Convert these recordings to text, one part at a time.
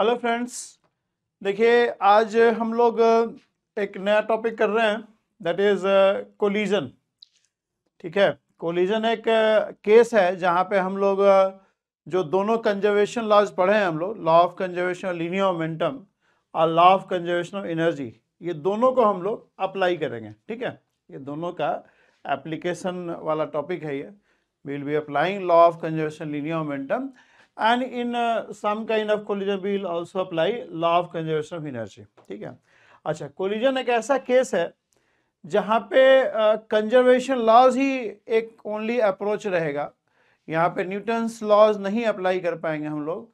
Hello friends देखिए आज हम लोग एक नया टॉपिक कर रहे हैं दैट इज़ कोलिजन ठीक है कोलिजन एक केस है जहाँ पे हम लोग जो दोनों कंजर्वेशन लॉज पढ़े हैं हम लोग law of conservation linear momentum और law of conservation of energy ये दोनों को हम लोग अप्लाई करेंगे ठीक है ये दोनों का एप्लीकेशन वाला टॉपिक है ये we'll will be applying law of conservation linear momentum and in uh, some kind of collision we will also apply law of conservation of energy ठीक है अच्छा collision एक ऐसा केस है जहाँ पे कंजर्वेशन uh, लॉज ही एक ओनली अप्रोच रहेगा यहाँ पे न्यूटन्स लॉज नहीं अप्लाई कर पाएंगे हम लोग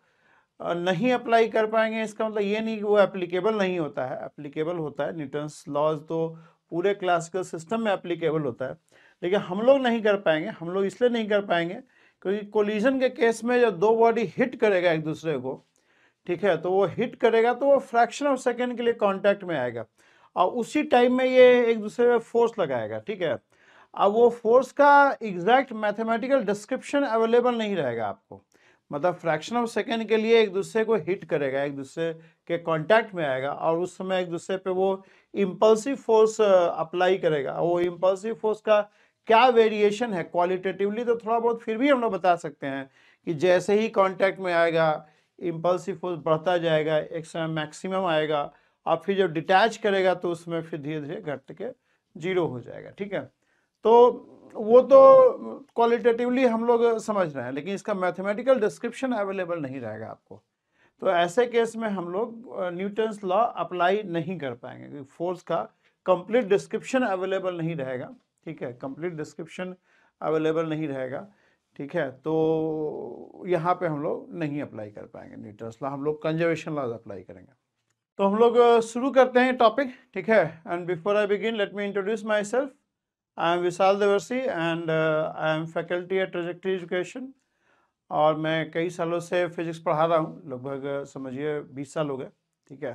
uh, नहीं अप्लाई कर पाएंगे इसका मतलब ये नहीं कि वो एप्लीकेबल नहीं होता है एप्लीकेबल होता है न्यूटन्स लॉज तो पूरे क्लासिकल सिस्टम में एप्लीकेबल होता है लेकिन हम लोग नहीं कर पाएंगे हम लोग इसलिए नहीं कर पाएंगे क्योंकि कोलिजन के केस में जब दो बॉडी हिट करेगा एक दूसरे को ठीक है तो वो हिट करेगा तो वो फ्रैक्शन ऑफ सेकेंड के लिए कॉन्टैक्ट में आएगा और उसी टाइम में ये एक दूसरे पर फोर्स लगाएगा ठीक है अब वो फोर्स का एग्जैक्ट मैथमेटिकल डिस्क्रिप्शन अवेलेबल नहीं रहेगा आपको मतलब फ्रैक्शन ऑफ सेकेंड के लिए एक दूसरे को हिट करेगा एक दूसरे के कांटेक्ट में आएगा और उस समय एक दूसरे पे वो इम्पल्सिव फोर्स अप्लाई करेगा वो इम्पल्सिव फोर्स का क्या वेरिएशन है क्वालिटेटिवली तो थोड़ा बहुत फिर भी हम लोग बता सकते हैं कि जैसे ही कांटेक्ट में आएगा इम्पल्सिव फोर्स बढ़ता जाएगा एक समय मैक्सिमम आएगा और फिर जब डिटैच करेगा तो उसमें फिर धीरे धीरे घट के जीरो हो जाएगा ठीक है तो वो तो क्वालिटेटिवली हम लोग समझ रहे हैं लेकिन इसका मैथमेटिकल डिस्क्रिप्शन अवेलेबल नहीं रहेगा आपको तो ऐसे केस में हम लोग न्यूटन्स लॉ अप्लाई नहीं कर पाएंगे फोर्स का कंप्लीट डिस्क्रिप्शन अवेलेबल नहीं रहेगा ठीक है कंप्लीट डिस्क्रिप्शन अवेलेबल नहीं रहेगा ठीक है तो यहाँ पे हम लोग नहीं अप्लाई कर पाएंगे न्यूट्रस लॉ हम लोग कंजर्वेशन लॉज अप्लाई करेंगे तो हम लोग शुरू करते हैं टॉपिक ठीक है and before I begin let me introduce myself I am Vishal Devarshi and I am faculty at Trajectory Education और मैं कई सालों से फिजिक्स पढ़ा रहा हूँ लगभग समझिए बीस साल हो गए ठीक है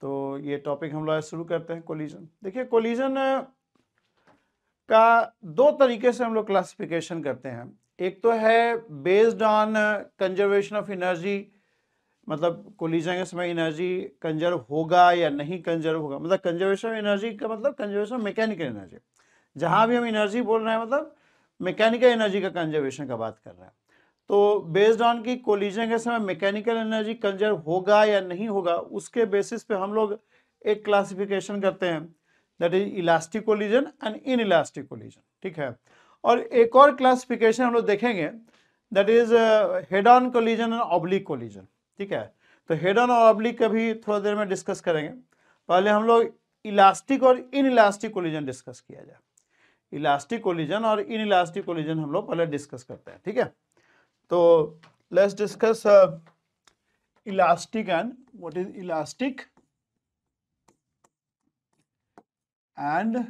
तो ये टॉपिक हम लोग शुरू करते हैं कोलिजन देखिए कोलिजन का दो तरीके से हम लोग क्लासिफिकेशन करते हैं एक तो है based on conservation of energy मतलब कोलिजन के समय एनर्जी कंजर्व होगा या नहीं कंजर्व होगा मतलब कंजर्वेशन ऑफ एनर्जी का मतलब कंजर्वेशन ऑफ मैकेनिकल एनर्जी जहाँ भी हम एनर्जी बोल रहे हैं मतलब मैकेनिकल एनर्जी का कंजर्वेशन का बात कर रहे हैं तो बेस्ड ऑन की कोलिजन के समय मैकेनिकल एनर्जी कंजर्व होगा या नहीं होगा उसके बेसिस पे हम लोग एक क्लासिफिकेशन करते हैं that is elastic collision and inelastic collision ठीक है और एक और क्लासिफिकेशन हम लोग देखेंगे that is head on collision and oblique collision ठीक है तो हेड ऑन और ऑब्लिक का भी थोड़ा देर में डिस्कस करेंगे पहले हम लोग इलास्टिक और इन इलास्टिक कोलिजन डिस्कस किया जाए इलास्टिक कोलिजन और इन इलास्टिक कोलिजन हम लोग पहले डिस्कस करते हैं ठीक है तो let's discuss elastic and what is elastic and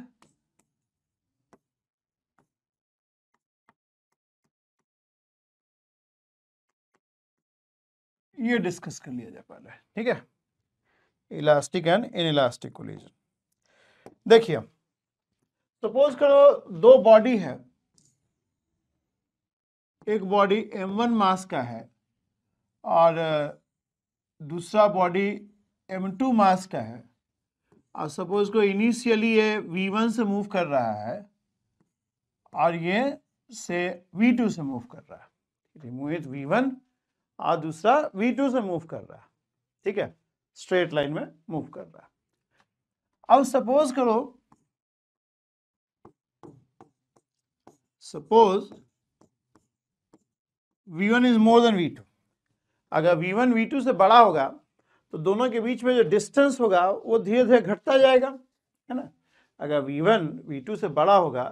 ये डिस्कस कर लिया जाए पहले ठीक है elastic and inelastic collision देखिए सपोज करो दो बॉडी है एक बॉडी M1 मास का है और दूसरा बॉडी M2 मास का है और सपोज को इनिशियली ये V1 से मूव कर रहा है और ये से V2 से मूव कर रहा है रिमूव इट V1 और दूसरा V2 से मूव कर रहा है ठीक है स्ट्रेट लाइन में मूव कर रहा है अब सपोज करो suppose V1 is more than V2 अगर V1 V2 से बड़ा होगा तो दोनों के बीच में जो डिस्टेंस होगा वो धीरे धीरे घटता जाएगा है ना अगर वी वन वी टू से बड़ा होगा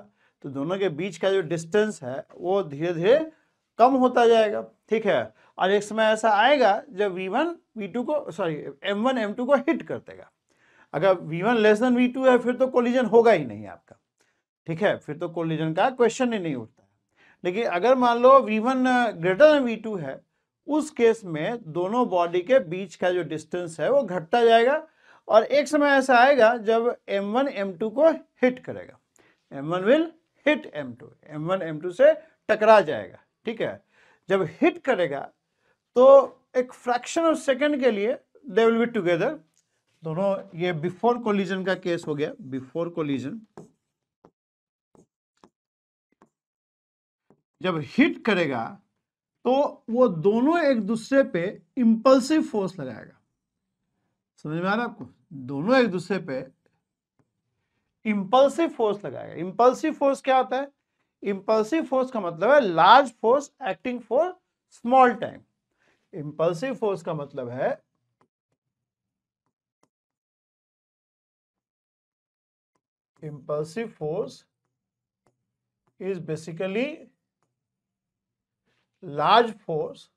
तो दोनों के बीच का जो डिस्टेंस है वो धीरे धीरे कम होता जाएगा ठीक है और एक समय ऐसा आएगा जब वी वन वी टू को sorry M one M two को हिट कर देगा अगर V one less than V two है फिर तो कोलिजन होगा ही नहीं आपका ठीक है फिर तो कोलिजन का क्वेश्चन ही नहीं उठता लेकिन अगर मान लो V one greater than V two है उस केस में दोनों बॉडी के बीच का जो डिस्टेंस है वो घटता जाएगा और एक समय ऐसा आएगा जब M1 M2 को हिट करेगा M1 will hit M2 M1 M2 से टकरा जाएगा ठीक है जब हिट करेगा तो एक फ्रैक्शन ऑफ सेकेंड के लिए दे विल बी टूगेदर दोनों ये बिफोर कोलिजन का केस हो गया बिफोर कोलिजन जब हिट करेगा तो वो दोनों एक दूसरे पे इंपल्सिव फोर्स लगाएगा समझ में आ रहा है आपको दोनों एक दूसरे पे इंपल्सिव फोर्स लगाएगा इंपल्सिव फोर्स क्या होता है इंपल्सिव फोर्स का मतलब है large force acting for small time impulsive force का मतलब है impulsive force is basically large force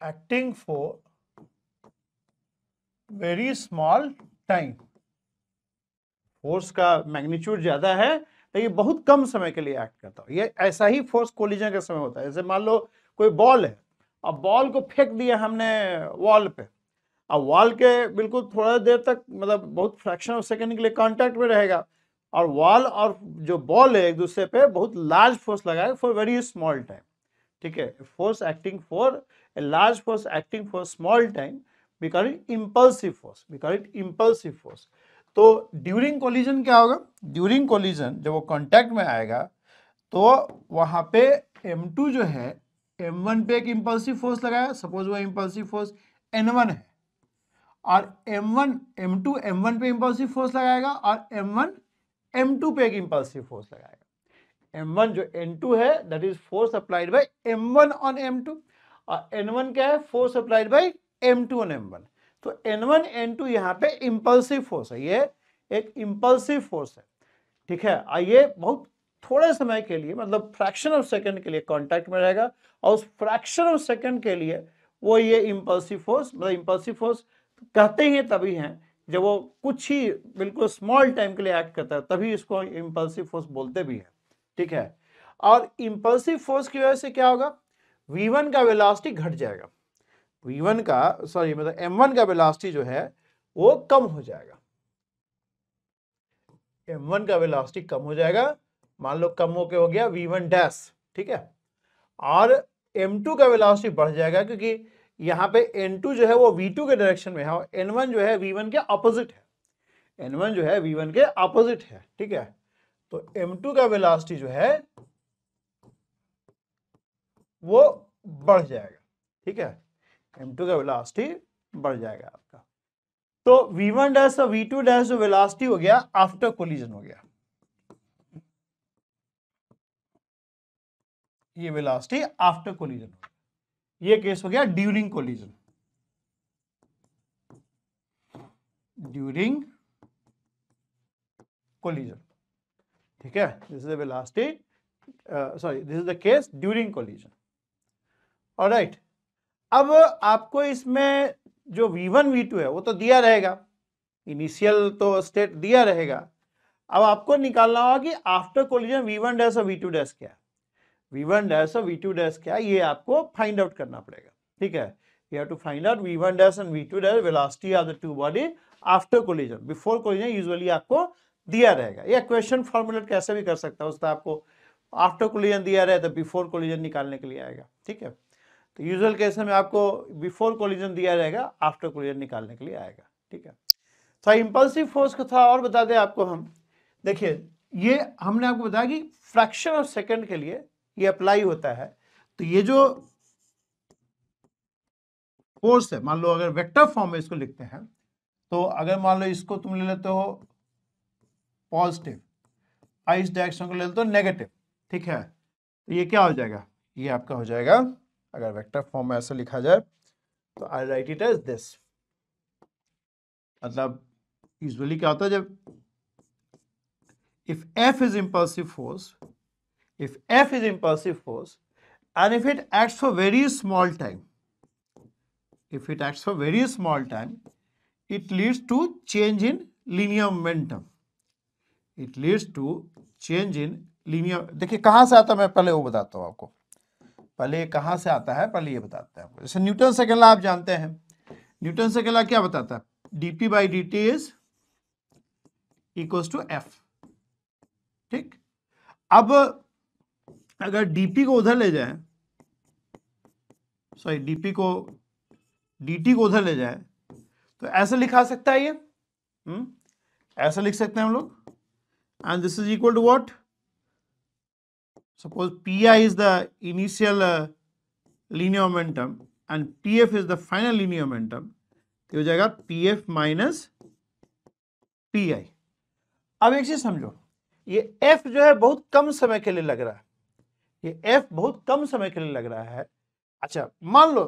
acting for very small time force का मैग्नीट्यूड ज्यादा है तो ये बहुत कम समय के लिए एक्ट करता है ये ऐसा ही फोर्स कोलिजन के समय होता है जैसे मान लो कोई बॉल है अब बॉल को फेंक दिया हमने वॉल पे अब वॉल के बिल्कुल थोड़ा देर तक मतलब बहुत फ्रैक्शन ऑफ सेकंड के लिए कांटेक्ट में रहेगा और वॉल और जो बॉल है एक दूसरे पे बहुत लार्ज फोर्स लगाए फॉर वेरी स्मॉल टाइम ठीक है force acting for a large force acting for small time because it impulsive force because it impulsive force तो ड्यूरिंग कोलिजन क्या होगा ड्यूरिंग कोलिजन जब वो कॉन्टैक्ट में आएगा तो वहाँ पे टू जो है वन पे एक इम्पल्सिव फोर्स लगाया सपोज वो इम्पल्सिव फोर्स वन है और टू एम वन पे इम्पल्सिव फोर्स लगाएगा और वन M2 पे एक इंपल्सिव फोर्स लगाएगा M1 जो N2 है that is force applied by M1 on M2 और N1 क्या है force applied bye M2 on M1 तो N1 N2 यहाँ पे इंपल्सिव फोर्स है ये एक इंपल्सिव फोर्स है ठीक है आइए बहुत थोड़े समय के लिए मतलब फ्रैक्शन ऑफ सेकंड के लिए कांटेक्ट में रहेगा और उस फ्रैक्शन ऑफ सेकंड के लिए वो ये इंपल्सिव फोर्स मतलब इंपल्सिव फोर्स तो कहते ही तभी हैं जब वो कुछ ही बिल्कुल स्मॉल टाइम के लिए एक्ट करता है तभी इसको इम्पल्सिव फोर्स बोलते भी हैं ठीक है और इम्पल्सिव फोर्स की वजह से क्या होगा v1 का वेलासिटी घट जाएगा v1 का सॉरी मतलब m1 का वेलासिटी जो है वो कम हो जाएगा m1 का वेलासिटी कम हो जाएगा मान लो कम होके हो गया v1 डैश ठीक है और m2 का वेलासिटी बढ़ जाएगा क्योंकि यहाँ पे N2 जो है वो V2 के डायरेक्शन में है और N1 जो है V1 के अपोजिट है N1 जो है V1 के अपोजिट है ठीक है तो M2 का वेलासिटी जो है वो बढ़ जाएगा ठीक है M2 का वेलासिटी बढ़ जाएगा आपका तो V1 डैश और वी टू डैश जो वेलासिटी हो गया आफ्टर कोलिजन हो गया ये वेलासिटी आफ्टर कोलिजन हो गया ये केस हो गया ड्यूरिंग कोलिजन ड्यूरिंग कोलिजन ठीक है this is elastic sorry this is the case during collision और राइट अब आपको इसमें जो v1 v2 है वो तो दिया रहेगा इनिशियल तो स्टेट दिया रहेगा अब आपको निकालना होगा कि after collision v1 one dash और v2 डैश क्या वी वन डैश और वी टू डैश क्या ये आपको फाइंड आउट करना पड़ेगा ठीक है you have to find out V one dash and V two dash velocity of the two body after collision before collision usually आपको दिया रहेगा या क्वेश्चन फॉर्मुलेट कैसे भी कर सकता है उसका आपको आफ्टर कोलिजन दिया रहे तो बिफोर कोलिजन निकालने के लिए आएगा ठीक है तो यूजुअल केस में आपको बिफोर कोलिजन दिया रहेगा आफ्टर कोलिजन निकालने के लिए आएगा ठीक है तो इम्पल्सिव फोर्स का था और बता दें आपको हम देखिए ये हमने आपको बताया कि फ्रैक्शन ऑफ सेकंड के लिए ये अप्लाई होता है तो ये जो फोर्स है मान लो अगर वेक्टर फॉर्म में इसको लिखते हैं तो अगर मान लो इसको तुम ले लेते हो पॉजिटिव आइस डायरेक्शन को ले लेते हो नेगेटिव ठीक है तो ये क्या हो जाएगा ये आपका हो जाएगा अगर वेक्टर फॉर्म में ऐसा लिखा जाए तो I write it as this मतलब यूजली क्या होता है जब if F is impulsive force if F is impulsive force and if it acts for very small time, if it acts for very small time, it leads to change in linear momentum. It leads to change in linear. देखिए कहाँ से आता है मैं पहले वो बताता हूँ आपको पहले कहाँ से आता है पहले ये बताते हैं आपको जैसे न्यूटन सेकेंड लॉ आप जानते हैं न्यूटन सेकेंड लॉ क्या बताता है D P by D T is equals ठीक अब अगर डीपी को उधर ले जाए सॉरी डीपी को डीटी को उधर ले जाए तो ऐसे लिखा सकता है ये हम्म, ऐसा लिख सकते हैं हम लोग and this is equal to what P I is the initial linear momentum and P F is the final linear momentum तो हो जाएगा एफ माइनस पी आई अब एक चीज समझो ये एफ जो है बहुत कम समय के लिए लग रहा है ये एफ बहुत कम समय के लिए लग रहा है अच्छा मान लो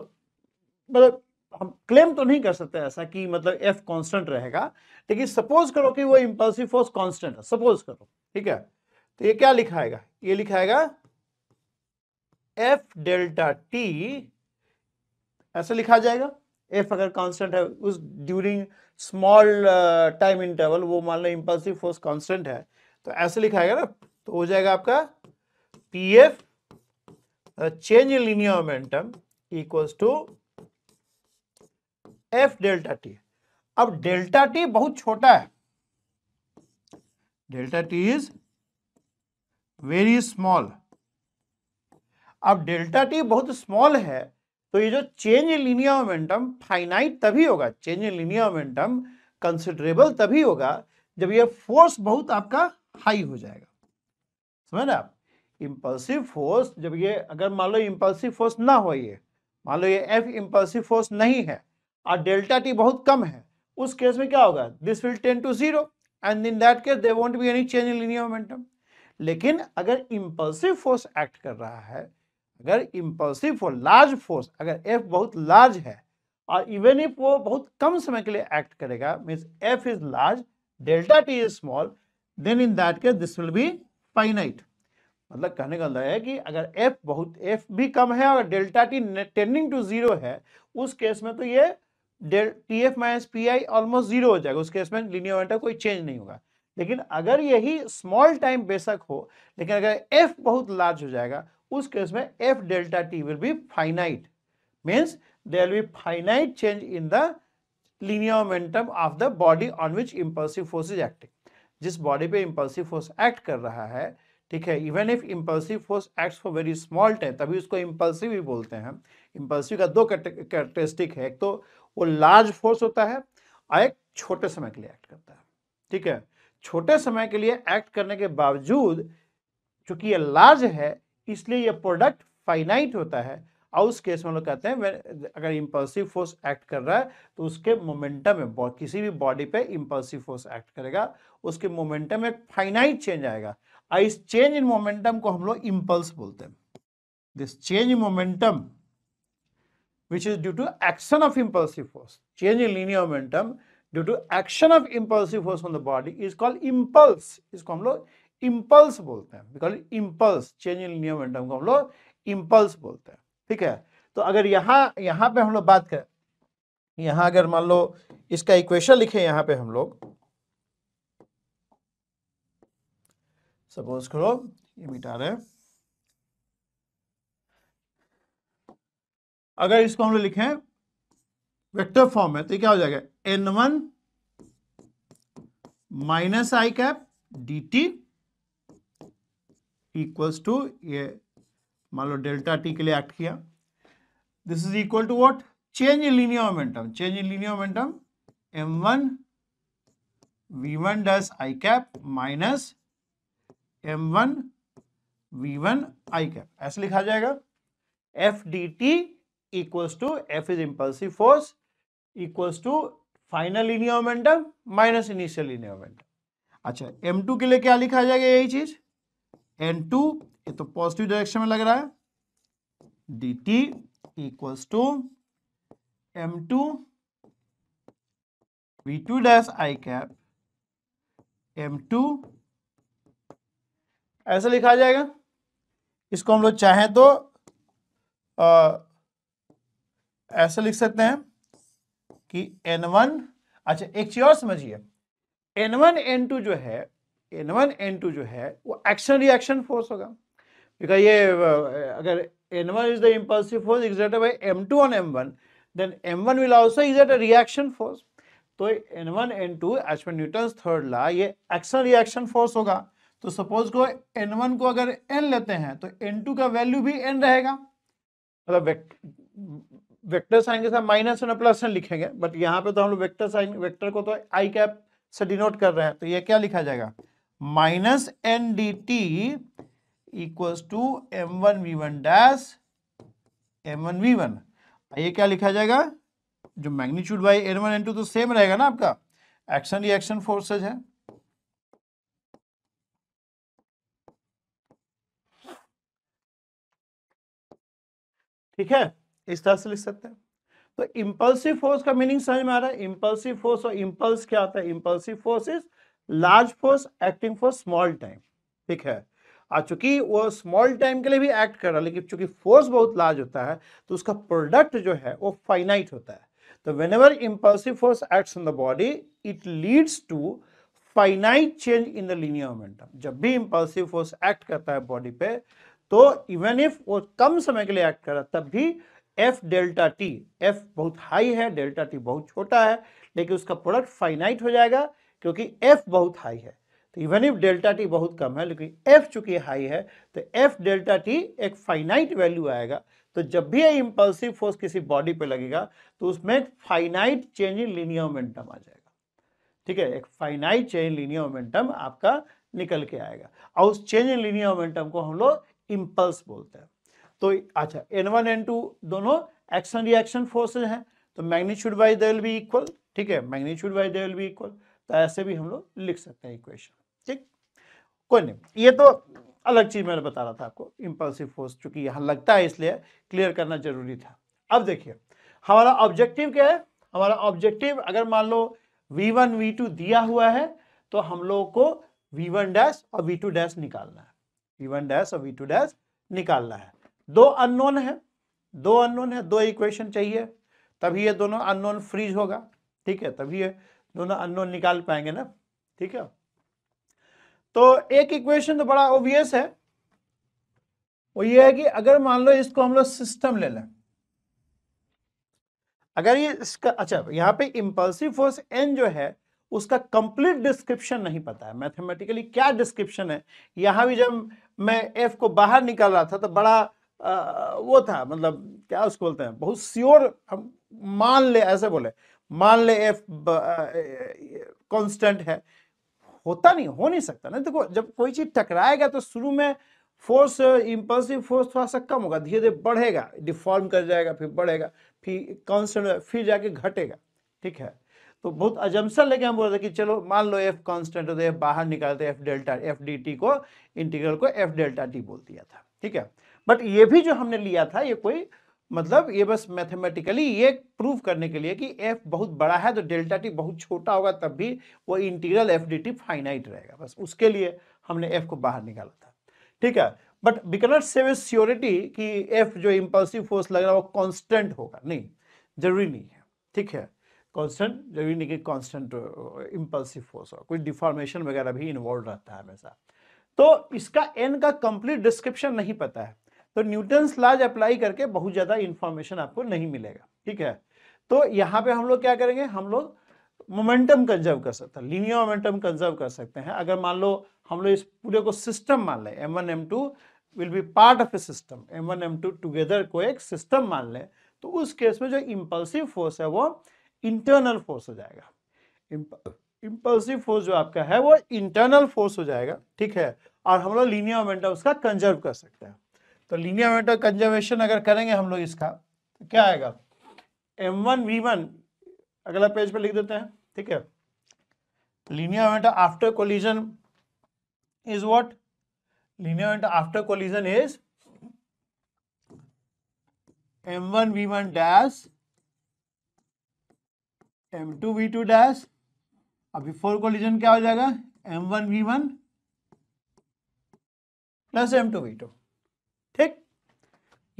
मतलब हम क्लेम तो नहीं कर सकते ऐसा कि मतलब एफ कांस्टेंट रहेगा लेकिन सपोज करो कि वो इंपल्सिव फोर्स कांस्टेंट है सपोज करो ठीक है तो ये क्या लिखाएगा ये लिखाएगा एफ डेल्टा टी ऐसा लिखा जाएगा एफ अगर कांस्टेंट है उस ड्यूरिंग स्मॉल टाइम इंटरवल वो मान लो इंपल्सिव फोर्स कांस्टेंट है तो ऐसे लिखाएगा ना तो हो जाएगा आपका PF, the uh, change in linear momentum equals to F delta T. अब डेल्टा टी बहुत छोटा है delta T is very small अब डेल्टा टी बहुत स्मॉल है तो ये जो change in linear momentum finite तभी होगा change in linear momentum considerable तभी होगा जब ये फोर्स बहुत आपका हाई हो जाएगा समझ रहे आप इम्पल्सिव फोर्स जब ये अगर मान लो इम्पल्सिव फोर्स ना हो ये मान लो ये एफ इम्पल्सिव फोर्स नहीं है और डेल्टा टी बहुत कम है उस केस में क्या होगा this will tend to zero and in that case they won't be any change in linear momentum लेकिन अगर इम्पल्सिव फोर्स एक्ट कर रहा है अगर इम्पल्सिव फोर्स लार्ज फोर्स अगर एफ बहुत लार्ज है और इवन इफ वो बहुत कम समय के लिए एक्ट करेगा means F is large delta T is small then in that case this will be finite मतलब कहने का मतलब है कि अगर एफ बहुत एफ भी कम है और delta T tending to zero है उस केस में तो ये del T F minus P I almost zero हो जाएगा उस केस में लीनियर मोमेंटम कोई चेंज नहीं होगा लेकिन अगर यही स्मॉल टाइम बेशक हो लेकिन अगर एफ बहुत लार्ज हो जाएगा उस केस में F delta T will be finite means there will be finite change in the linear momentum of the body on which impulsive force is acting जिस बॉडी पे इम्पल्सिव फोर्स एक्ट कर रहा है ठीक है even if impulsive force act for very small time तभी उसको impulsive ही बोलते हैं इम्पल्सिव का दो कैरेक्टरिस्टिक है एक तो वो लार्ज फोर्स होता है और एक छोटे समय के लिए एक्ट करता है ठीक है छोटे समय के लिए एक्ट करने के बावजूद चूंकि ये लार्ज है इसलिए ये प्रोडक्ट फाइनाइट होता है और उस केस में लोग कहते हैं अगर इम्पल्सिव फोर्स एक्ट कर रहा है तो उसके मोमेंटम में किसी भी बॉडी पे इम्पल्सिव फोर्स एक्ट करेगा उसके मोमेंटम में फाइनाइट चेंज आएगा और इस चेंज इन मोमेंटम को हम लोग इंपल्स बोलते हैं this change in momentum which is due to action of impulsive force change in linear momentum due to action of impulsive force on the body is called impulse इसको हम लोग impulse बोलते हैं because impulse change in linear momentum को हम लोग impulse बोलते हैं ठीक है तो अगर यहाँ यहाँ पे हम लोग बात करें यहां अगर मान लो इसका इक्वेशन लिखे यहां पे हम लोग सपोज करो ये मिटा है अगर इसको हम लोग लिखें वेक्टर फॉर्म में तो क्या हो जाएगा N one minus I cap D T equals to ये मान लो डेल्टा टी के लिए एक्ट किया this is equal to what change in linear momentum change in linear momentum M one we one dash I cap minus M one we one I cap ऐसे लिखा जाएगा F D T equals to F is impulsive force equals to final linear momentum minus initial linear momentum अच्छा M two के लिए क्या लिखा जाएगा यही चीज एन टू ये तो पॉजिटिव डायरेक्शन में लग रहा है D T equals to M two we two dash I cap M two ऐसा लिखा जाएगा इसको हम लोग चाहें तो ऐसे ऐसा लिख सकते हैं कि एन वन अच्छा एक चीज और समझिए एन वन एन टू जो है एन वन एन टू जो है वो एक्शन रिएक्शन फोर्स होगा बिकॉज ये अगर N one is the impulsive force exerted by M two on M one then M one will also a reaction force तो N one N two H Newton third law ये action reaction force होगा तो suppose को N one को अगर N लेते हैं तो एन टू का वैल्यू भी एन रहेगा मतलब वेक्टर साइन के साथ माइनस एन प्लस एन लिखेंगे बट यहाँ पे तो हम लोग वेक्टर साइन वेक्टर को तो आई कैप से डिनोट कर रहे हैं तो ये क्या लिखा जाएगा minus N D T equals to M one we one dash M one we one ये क्या लिखा जाएगा जो magnitude by N one N two तो सेम रहेगा ना आपका एक्शन रिएक्शन फोर्सेज है ठीक है इस तरह से लिख सकते हैं तो इंपल्सिव फोर्स का मीनिंग समझ में आ रहा है इंपल्सिव फोर्स और इंपल्स क्या होता है impulsive force is large force acting for small time ठीक है और चूंकि वो स्मॉल टाइम के लिए भी एक्ट कर रहा है लेकिन चूंकि फोर्स बहुत लार्ज होता है तो उसका प्रोडक्ट जो है वो फाइनाइट होता है तो whenever impulsive force act in the body it leads to finite change in the linear momentum जब भी इंपल्सिव फोर्स एक्ट करता है बॉडी पे तो इवन इफ वो कम समय के लिए एक्ट कर रहा तब भी एफ डेल्टा टी एफ बहुत हाई है डेल्टा टी बहुत छोटा है लेकिन उसका प्रोडक्ट फाइनाइट हो जाएगा क्योंकि एफ बहुत हाई है तो इवन इफ डेल्टा टी बहुत कम है लेकिन एफ चूंकि हाई है तो एफ डेल्टा टी एक फाइनाइट वैल्यू आएगा तो जब भी ये इम्पल्सिव फोर्स किसी बॉडी पे लगेगा तो उसमें एक finite change in linear momentum आ जाएगा ठीक है एक finite change in linear momentum आपका निकल के आएगा और उस चेंज इन लीनियर मोमेंटम को हम लोग इंपल्स बोलते हैं तो अच्छा एन वन एन टू दोनों एक्शन रिएक्शन फोर्सेज हैं तो magnitude wise they will be equal ठीक है magnitude wise they will be equal तो ऐसे भी हम लोग लिख सकते हैं इक्वेशन ठीक कोई नहीं ये तो अलग चीज मैंने बता रहा था आपको इंपल्सिव फोर्स चूंकि यहाँ लगता है इसलिए क्लियर करना जरूरी था अब देखिए हमारा ऑब्जेक्टिव क्या है हमारा ऑब्जेक्टिव अगर मान लो V1 V2 दिया हुआ है तो हम लोगों को V1 डैश और V2 डैश निकालना है वी वन डैश और वी टू डैश निकालना है दो अननोन है दो अननोन है दो इक्वेशन चाहिए तभी ये दोनों अननोन फ्रीज होगा ठीक है तभी ये दोनों अननोन निकाल पाएंगे ना ठीक है तो एक इक्वेशन तो बड़ा ओबियस है वो ये है कि अगर मान लो इसको हम लोग सिस्टम ले लें अगर ये इसका अच्छा यहाँ पे इम्पल्सिव फोर्स एन जो है उसका कंप्लीट डिस्क्रिप्शन नहीं पता है मैथमेटिकली क्या डिस्क्रिप्शन है यहां भी जब मैं एफ को बाहर निकाल रहा था तो बड़ा आ, वो था मतलब क्या उसको बोलते हैं बहुत श्योर हम मान ले ऐसे बोले मान ले एफ कांस्टेंट है होता नहीं हो नहीं सकता ना देखो तो जब कोई चीज टकराएगा तो शुरू में फोर्स इम्पल्सिव फोर्स थोड़ा सा कम होगा धीरे धीरे बढ़ेगा डिफॉर्म कर जाएगा फिर बढ़ेगा फिर कॉन्स्टेंट फिर जाके घटेगा ठीक है तो बहुत अजमसन लेके हम बोल रहे थे कि चलो मान लो एफ कॉन्स्टेंट होते बाहर निकालते F delta F D T को इंटीग्रल को एफ डेल्टा टी बोल दिया था ठीक है बट ये भी जो हमने लिया था ये कोई मतलब ये बस मैथमेटिकली ये प्रूव करने के लिए कि एफ बहुत बड़ा है तो डेल्टा टी बहुत छोटा होगा तब भी वो integral F D T finite रहेगा बस उसके लिए हमने एफ को बाहर निकाला था ठीक है but we cannot say with surety कि एफ जो इम्पल्सिव फोर्स लग रहा है वो कॉन्स्टेंट होगा नहीं जरूरी नहीं है ठीक है कॉन्स्टेंट जो नहीं कि कॉन्स्टेंट इम्पल्सिव फोर्स और कुछ डिफॉर्मेशन वगैरह भी इन्वॉल्व रहता है हमेशा तो इसका एन का कंप्लीट डिस्क्रिप्शन नहीं पता है तो न्यूटन्स लाज अप्लाई करके बहुत ज़्यादा इन्फॉर्मेशन आपको नहीं मिलेगा ठीक है तो यहाँ पे हम लोग क्या करेंगे हम लोग मोमेंटम कंजर्व कर सकते हैं लीनियर मोमेंटम कंजर्व कर सकते हैं अगर मान लो हम लोग इस पूरे को सिस्टम मान लें M one M two will be part of a system M one M two together को एक सिस्टम मान लें तो उस केस में जो इम्पल्सिव फोर्स है वो इंटरनल फोर्स हो जाएगा इंपल्सिव फोर्स जो आपका है वो इंटरनल फोर्स हो जाएगा ठीक है और हम लोग लीनियर मेंटा उसका कंजर्व कर सकते हैं तो लीनियर मेंटा कंजर्वेशन अगर करेंगे हम लोग इसका तो क्या आएगा एम वन वी वन अगला पेज पर लिख देते हैं ठीक है linear momenta after collision is what linear momenta after collision is M one we one dash M two we two dash before को कोलिजन क्या हो जाएगा M one we one plus M two we two ठीक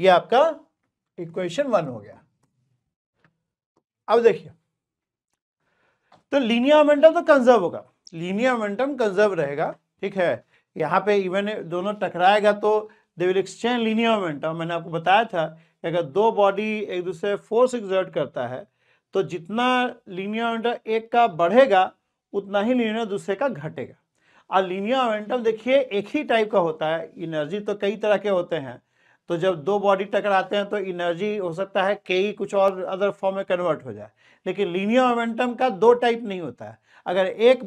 ये आपका equation one हो गया अब देखिए तो लीनियर मोमेंटम तो कंजर्व होगा लीनियर मोमेंटम कंजर्व रहेगा ठीक है यहां पे इवन दोनों टकराएगा तो they will exchange linear momentum मैंने आपको बताया था कि अगर दो बॉडी एक दूसरे फोर्स एग्जर्ट करता है तो जितना लीनियर ऑमेंटल एक का बढ़ेगा उतना ही लीनियर दूसरे का घटेगा और लीनियर ऑमेंटल देखिए एक ही टाइप का होता है इनर्जी तो कई तरह के होते हैं तो जब दो बॉडी टकराते हैं तो एनर्जी हो सकता है कई कुछ और अदर फॉर्म में कन्वर्ट हो जाए लेकिन लीनियर मोमेंटम का दो टाइप नहीं होता है अगर एक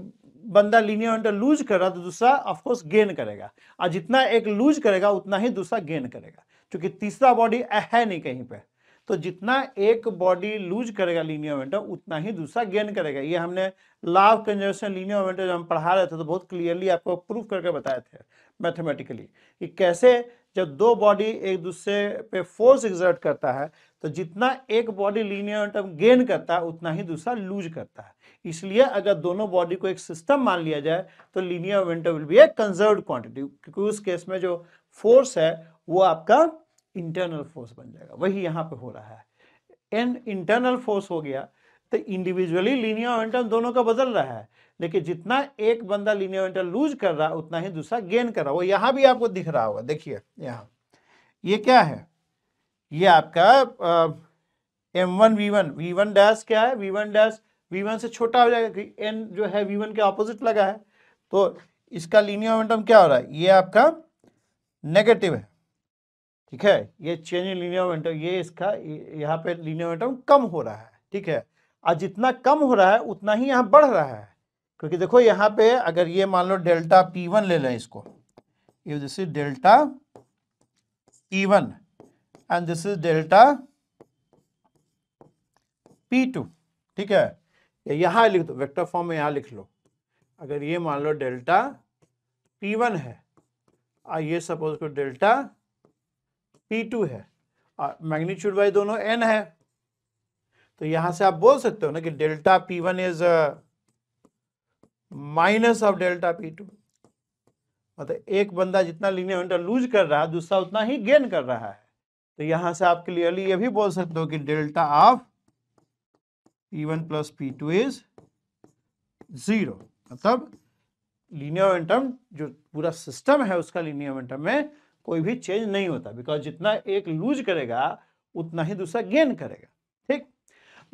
बंदा लीनियर मोमेंटम लूज कर रहा तो दूसरा ऑफकोर्स गेन करेगा और जितना एक लूज करेगा उतना ही दूसरा गेन करेगा क्योंकि तीसरा बॉडी है नहीं कहीं पर तो जितना एक बॉडी लूज करेगा लीनियर मोमेंटम उतना ही दूसरा गेन करेगा ये हमने लाभ कंजर्वेशन लीनियर मोमेंटम जब हम पढ़ा रहे थे तो बहुत क्लियरली आपको प्रूफ करके बताए थे मैथमेटिकली कि कैसे जब दो बॉडी एक दूसरे पे फोर्स एग्जर्ट करता है तो जितना एक बॉडी लीनियर मोमेंटम गेन करता है उतना ही दूसरा लूज करता है इसलिए अगर दोनों बॉडी को एक सिस्टम मान लिया जाए तो linear momentum will be a conserve quantity क्योंकि उस केस में जो फोर्स है वो आपका इंटरनल फोर्स बन जाएगा वही यहाँ पे हो रहा है एन इंटरनल फोर्स हो गया तो इंडिविजुअली लीनियर मोमेंटम दोनों का बदल रहा है लेकिन जितना एक बंदा लीनियर मोमेंटम लूज कर रहा है उतना ही दूसरा गेन कर रहा है वो यहाँ भी आपको दिख रहा होगा देखिए यहाँ ये क्या है ये आपका M one we one we one dash क्या है V one dash we one से छोटा हो जाएगा क्योंकि एन जो है वी वन के ऑपोजिट लगा है तो इसका लीनियर मोमेंटम क्या हो रहा है ये आपका नेगेटिव है ठीक है ये चेंज इन लीनियर मोमेंटम ये इसका यहाँ पे लीनियर मोमेंटम कम हो रहा है ठीक है और जितना कम हो रहा है उतना ही यहाँ बढ़ रहा है क्योंकि देखो यहाँ पे अगर ये मान लो डेल्टा पी वन ले लें इसको ये this is delta P one and this is delta P two ठीक है यहाँ लिख दो वेक्टर फॉर्म में यहाँ लिख लो अगर ये मान लो डेल्टा पी वन है और ये सपोज को डेल्टा टी टू है मैग्नीट्यूड वाइज दोनों एन है तो यहां से आप बोल सकते हो ना कि delta P one is minus of delta P two मतलब एक बंदा जितना लीनियर मोमेंटम लूज कर रहा है दूसरा उतना ही गेन कर रहा है तो यहां से आप क्लियरली ये भी बोल सकते हो कि delta of P one plus P two is zero मतलब लीनियर मोमेंटम जो पूरा सिस्टम है उसका लीनियर मोमेंटम में कोई भी चेंज नहीं होता बिकॉज जितना एक लूज करेगा उतना ही दूसरा गेन करेगा ठीक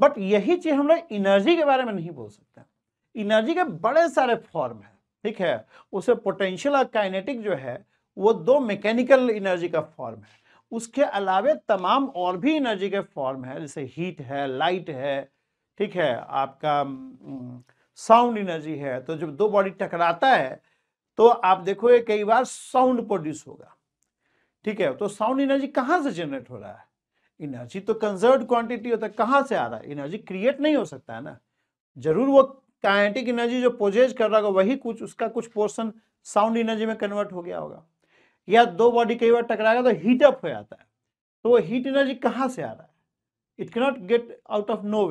बट यही चीज हम लोग इनर्जी के बारे में नहीं बोल सकते एनर्जी के बड़े सारे फॉर्म है ठीक है उसे पोटेंशियल और काइनेटिक जो है वो दो मैकेनिकल इनर्जी का फॉर्म है उसके अलावे तमाम और भी एनर्जी के फॉर्म है जैसे हीट है लाइट है ठीक है आपका साउंड एनर्जी है तो जब दो बॉडी टकराता है तो आप देखोगे कई बार साउंड प्रोड्यूस होगा ठीक है तो साउंड एनर्जी कहाँ से जनरेट हो रहा है एनर्जी तो कंजर्व क्वांटिटी होता है कहाँ से आ रहा है एनर्जी क्रिएट नहीं हो सकता है ना जरूर वो काइनेटिक एनर्जी जो पोजेज कर रहा होगा वही कुछ उसका कुछ पोर्सन साउंड एनर्जी में कन्वर्ट हो गया होगा या दो बॉडी कई बार टकराएगा तो हीट अप हो जाता है तो वो हीट एनर्जी कहाँ से आ रहा है it cannot get out of no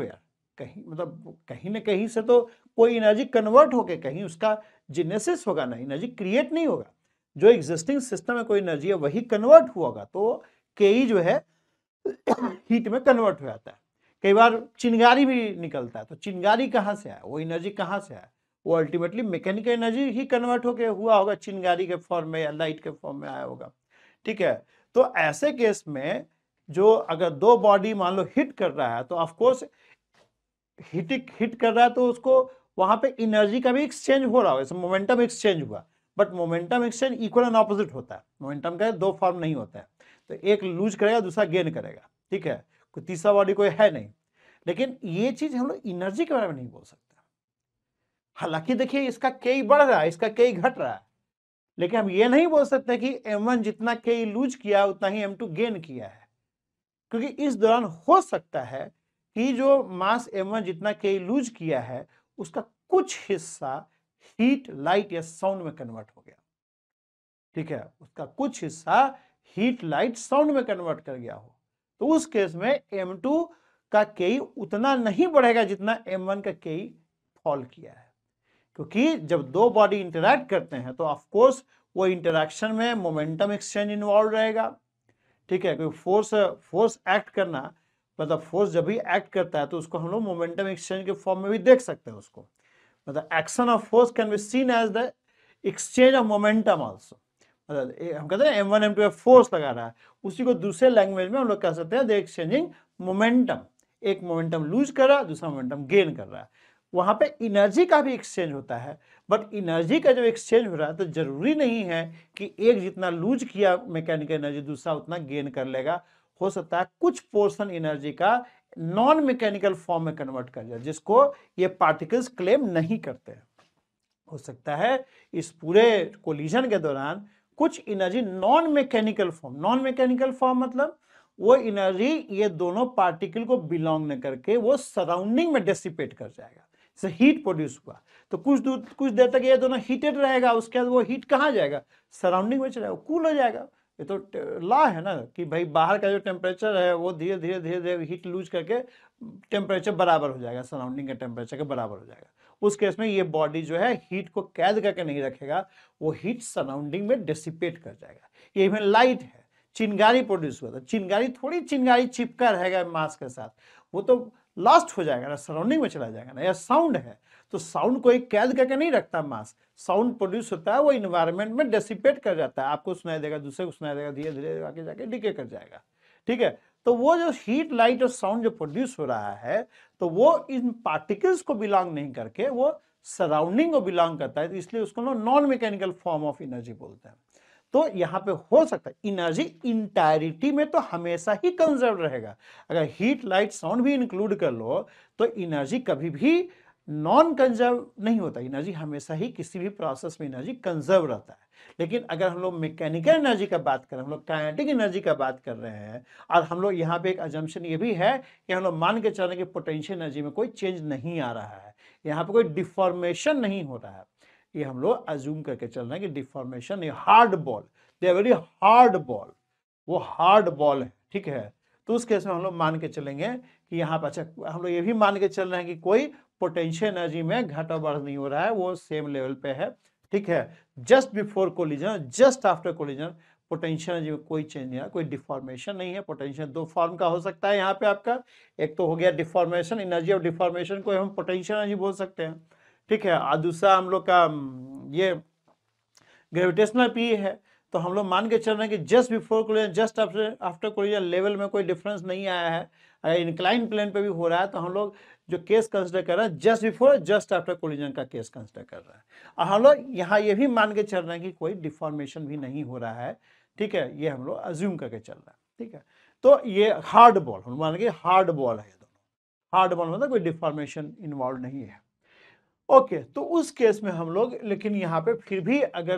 कहीं मतलब कहीं ना कहीं से तो कोई एनर्जी कन्वर्ट होके कहीं उसका जिनेसिस होगा ना एनर्जी क्रिएट नहीं होगा जो एग्जिस्टिंग सिस्टम में कोई एनर्जी है वही कन्वर्ट हुआ होगा तो के e जो है हीट में कन्वर्ट हो जाता है कई बार चिंगारी भी निकलता है तो चिंगारी कहाँ से आया वो एनर्जी कहाँ से आया वो अल्टीमेटली मैकेनिकल एनर्जी ही कन्वर्ट होकर हुआ होगा चिंगारी के फॉर्म में या लाइट के फॉर्म में आया होगा ठीक है तो ऐसे केस में जो अगर दो बॉडी मान लो हिट कर रहा है तो ऑफकोर्स हिट हिट कर रहा है तो उसको वहां पे एनर्जी का भी एक्सचेंज हो रहा होगा मोमेंटम एक्सचेंज हुआ but momentum exchange equal and opposite होता है मोमेंटम का दो फॉर्म नहीं होता है तो एक लूज करेगा दूसरा गेन करेगा ठीक है कोई तीसरा बॉडी कोई है नहीं लेकिन ये चीज हम लोग इनर्जी के बारे में नहीं बोल सकते हालांकि देखिए इसका के बढ़ रहा है इसका के घट रहा है लेकिन हम ये नहीं बोल सकते कि M1 जितना के लूज किया उतना ही M2 गेन किया है क्योंकि इस दौरान हो सकता है कि जो मास M1 जितना के लूज किया है उसका कुछ हिस्सा हीट लाइट या साउंड में कन्वर्ट हो गया ठीक है उसका कुछ हिस्सा हीट लाइट साउंड में कन्वर्ट कर गया हो तो उस केस में M2 का केई उतना नहीं बढ़ेगा जितना M1 का केई फॉल किया है क्योंकि जब दो बॉडी इंटरैक्ट करते हैं तो ऑफकोर्स वो इंटरेक्शन में मोमेंटम एक्सचेंज इन्वॉल्व रहेगा ठीक है क्योंकि फोर्स फोर्स एक्ट करना मतलब फोर्स जब भी एक्ट करता है तो उसको हम लोग मोमेंटम एक्सचेंज के फॉर्म में भी देख सकते हैं उसको Now the action of force can be seen as the exchange of momentum also. मतलब हम कहते हैं M1 M2 फोर्स लगा रहा है उसी को दूसरे लैंग्वेज में हम लोग कह सकते हैं दे एक्सचेंजिंग मोमेंटम एक मोमेंटम लूज कर रहा है दूसरा मोमेंटम गेन कर रहा है वहां पे एनर्जी का भी एक्सचेंज होता है बट एनर्जी का जब एक्सचेंज हो रहा है तो जरूरी नहीं है कि एक जितना लूज किया मैकेनिकल एनर्जी दूसरा उतना गेन कर लेगा हो सकता है कुछ पोर्सन एनर्जी का नॉन मैकेनिकल फॉर्म में कन्वर्ट कर जाए जिसको ये पार्टिकल्स क्लेम नहीं करते हो सकता है इस पूरे कोलिजन के दौरान कुछ energy non mechanical form non mechanical form मतलब वो एनर्जी ये दोनों पार्टिकल को बिलोंग न करके वो सराउंडिंग में डेसिपेट कर जाएगा से हीट प्रोड्यूस हुआ तो कुछ दूर कुछ देर तक ये दोनों हीटेड रहेगा उसके बाद वो हीट कहाँ जाएगा सराउंडिंग में चलेगा कूल हो जाएगा ये तो लॉ है ना कि भाई बाहर का जो टेम्परेचर है वो धीरे धीरे धीरे धीरे हीट लूज करके टेम्परेचर बराबर हो जाएगा सराउंडिंग के टेम्परेचर के बराबर हो जाएगा उस केस में ये बॉडी जो है हीट को कैद करके नहीं रखेगा वो हीट सराउंडिंग में डिसिपेट कर जाएगा ये इवन लाइट है चिंगारी प्रोड्यूस हुआ था चिंगारी थोड़ी चिंगारी चिपका रहेगा मास के साथ वो तो लास्ट हो जाएगा ना सराउंडिंग में चला जाएगा ना यह साउंड है तो साउंड कोई कैद करके नहीं रखता मास साउंड प्रोड्यूस होता है वो इन्वायरमेंट में डेसिपेट कर जाता है आपको सुनाई देगा दूसरे को सुनाई देगा धीरे धीरे आगे जाके डिके कर जाएगा ठीक है तो वो जो हीट लाइट और साउंड जो प्रोड्यूस हो रहा है तो वो इन पार्टिकल्स को बिलोंग नहीं करके वो सराउंडिंग को बिलोंग करता है तो इसलिए उसको ना non mechanical form of energy बोलते हैं तो यहाँ पे हो सकता है इनर्जी इंटायरिटी में तो हमेशा ही कंजर्व रहेगा अगर हीट लाइट साउंड भी इंक्लूड कर लो तो एनर्जी कभी भी नॉन कंजर्व नहीं होता इनर्जी हमेशा ही किसी भी प्रोसेस में इनर्जी कंजर्व रहता है लेकिन अगर हम लोग मैकेनिकल एनर्जी का बात कर रहे हैं हम लोग काइनेटिक एनर्जी का बात कर रहे हैं और हम लोग यहाँ पे एक अजम्पन ये भी है कि हम लोग मान के चल रहे हैं कि पोटेंशियल एनर्जी में कोई चेंज नहीं आ रहा है यहाँ पे कोई डिफॉर्मेशन नहीं हो रहा है ये हम लोग एज्यूम करके चल रहे हैं कि डिफॉर्मेशन ये hard ball they are very hard ball वो हार्ड बॉल है ठीक है तो उस केस में हम लोग मान के चलेंगे कि यहाँ पर अच्छा हम लोग ये भी मान के चल रहे हैं कि कोई पोटेंशियल एनर्जी में घाटा बढ़ नहीं हो रहा है वो सेम लेवल पे है ठीक है just before collision just after collision potential energy में कोई चेंज नहीं है कोई डिफॉर्मेशन नहीं है पोटेंशियल दो फॉर्म का हो सकता है यहाँ पे आपका एक तो हो गया डिफॉर्मेशन एनर्जी ऑफ डिफॉर्मेशन को हम पोटेंशियल एनर्जी बोल सकते हैं ठीक है और दूसरा हम लोग का ये ग्रेविटेशनल पी है तो हम लोग मान के चल रहे हैं कि just before collision just after after collision level में कोई डिफरेंस नहीं आया है इंक्लाइन प्लेन पे भी हो रहा है तो हम लोग जो केस कंसिडर कर रहे हैं just before just after collision का केस कंसिडर कर रहे हैं और हम लोग यहाँ ये भी मान के चल रहे हैं कि कोई डिफॉर्मेशन भी नहीं हो रहा है ठीक है ये हम लोग अज्यूम करके चल रहे हैं ठीक है तो ये हार्ड बॉल हम मान के हार्ड बॉल है दोनों हार्ड बॉल मतलब कोई डिफॉर्मेशन इन्वॉल्व नहीं है ओके okay, तो उस केस में हम लोग लेकिन यहाँ पे फिर भी अगर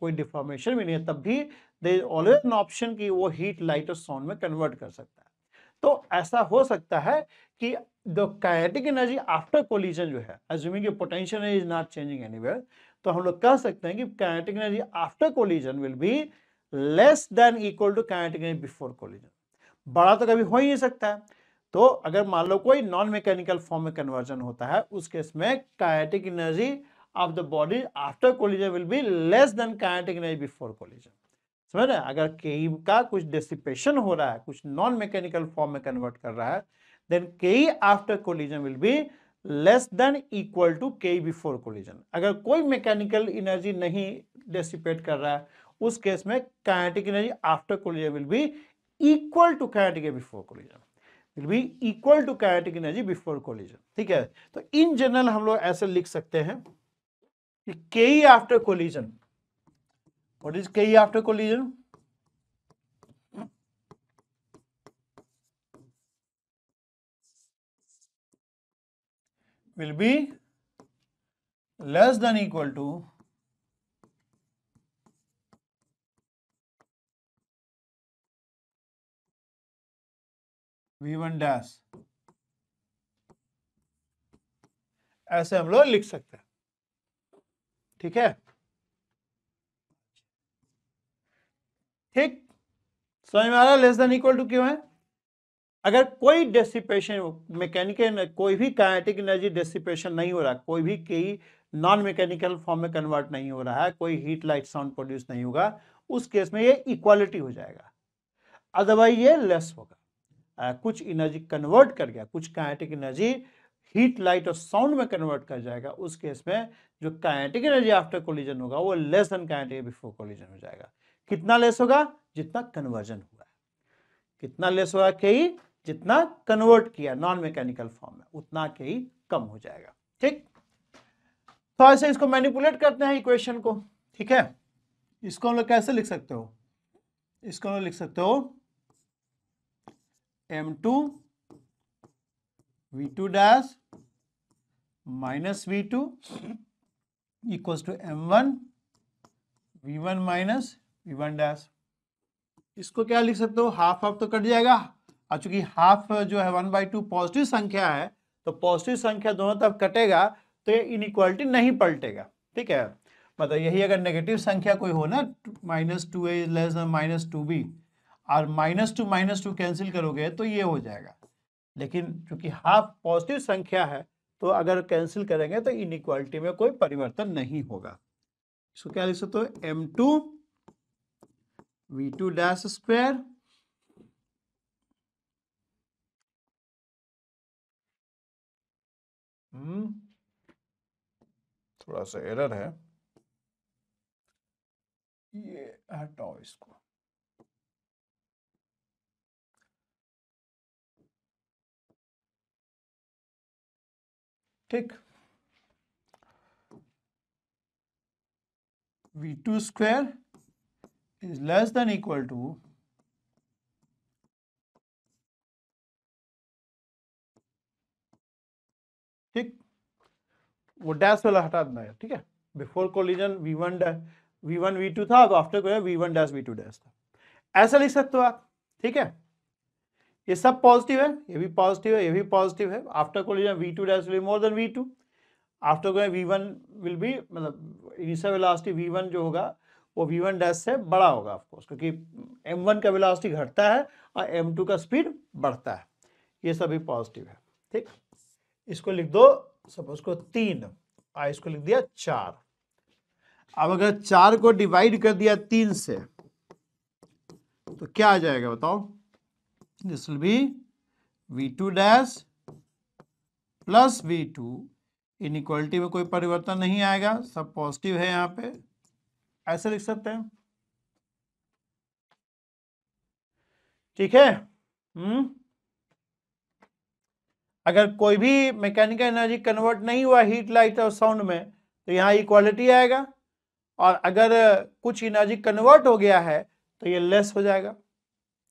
कोई डिफॉर्मेशन भी नहीं है तब भी there is always an option कि वो हीट लाइट और साउंड में कन्वर्ट कर सकता है तो ऐसा हो सकता है कि the kinetic energy after collision जो है एज्यूमिंग कि potential is not changing anywhere तो हम लोग कह सकते हैं कि kinetic energy after collision will be less than equal to kinetic energy before collision बड़ा तो कभी हो ही नहीं सकता है तो अगर मान लो कोई नॉन मैकेनिकल फॉर्म में कन्वर्जन होता है उस केस में kinetic energy of the body after collision will be less than kinetic energy before collision समझ रहे अगर केई का कुछ डिसिपेशन हो रहा है कुछ नॉन मैकेनिकल फॉर्म में कन्वर्ट कर रहा है then KE after collision will be less than equal to K before collision अगर कोई मैकेनिकल एनर्जी नहीं डिसिपेट कर रहा है उस केस में kinetic energy after collision will be equal to kinetic before collision will be equal to kinetic energy before collision ठीक है तो इन जनरल हम लोग ऐसे लिख सकते हैं कि K E after collision what is K E after collision will be less than equal to V one dash ऐसे हम लोग लिख सकते हैं ठीक है ठीक समझ में आ रहा लेस देन इक्वल टू क्यों है अगर कोई डेसिपेशन मैकेनिकल कोई भी काइनेटिक एनर्जी डेसिपेशन नहीं हो रहा कोई भी कई नॉन मैकेनिकल फॉर्म में कन्वर्ट नहीं हो रहा है कोई हीट लाइट साउंड प्रोड्यूस नहीं होगा उस केस में ये इक्वालिटी हो जाएगा अदरवाइज ये लेस होगा कुछ एनर्जी कन्वर्ट कर गया कुछ काइनेटिक एनर्जी हीट लाइट और साउंड में कन्वर्ट कर जाएगा उस केस में जो काइनेटिक एनर्जी आफ्टर कोलिजन होगा वो less than kinetic before collision हो जाएगा कितना लेस होगा जितना कन्वर्जन हुआ है कितना लेस होगा के ही जितना कन्वर्ट किया नॉन मैकेनिकल फॉर्म में उतना के ही कम हो जाएगा ठीक तो ऐसे इसको मैनिपुलेट करते हैं इक्वेशन को ठीक है इसको हम लोग कैसे लिख सकते हो इसको हम लोग लिख सकते हो M two we two dash minus we two equal to M one we one minus we one dash इसको क्या लिख सकते हो हाफ हाफ तो कट जाएगा और चूंकि हाफ जो है वन बाई टू पॉजिटिव संख्या है तो पॉजिटिव संख्या दोनों तरफ कटेगा तो ये इनक्वालिटी नहीं पलटेगा ठीक है मतलब यही अगर नेगेटिव संख्या कोई हो ना minus two A less minus two B और minus two minus two cancel करोगे तो ये हो जाएगा लेकिन चूंकि हाफ पॉजिटिव संख्या है तो अगर कैंसिल करेंगे तो इन में कोई परिवर्तन नहीं होगा इसको क्या लिख सकते हो M two we two dash square hmm, थोड़ा सा एरर है ये हटाओ इसको ठीक V two square is less than equal to ठीक वो डैश वाला हटा देना है ठीक है before collision V one dash we one we two था तो after collision V one dash we two dash था ऐसा लिख सकते हो आप ठीक है ये सब पॉजिटिव है ये भी पॉजिटिव है ये भी पॉजिटिव है after collision we two dash will more than V two after को वी वन विल भी मतलब इनिशियल वेलासिटी वी वन जो होगा वो वी वन डैश से बड़ा होगा ऑफकोर्स क्योंकि एम वन का वेलासिटी घटता है और एम टू का स्पीड बढ़ता है ये सभी पॉजिटिव है ठीक इसको लिख दो सपोज को तीन और इसको लिख दिया चार अब अगर चार को डिवाइड कर दिया तीन से तो क्या आ जाएगा बताओ this will be v2 dash plus V two में कोई परिवर्तन नहीं आएगा सब पॉजिटिव है यहां पे ऐसे लिख सकते हैं ठीक है हम्म अगर कोई भी मैकेनिकल एनर्जी कन्वर्ट नहीं हुआ हीट लाइट और साउंड में तो यहां इक्वालिटी आएगा और अगर कुछ एनर्जी कन्वर्ट हो गया है तो ये लेस हो जाएगा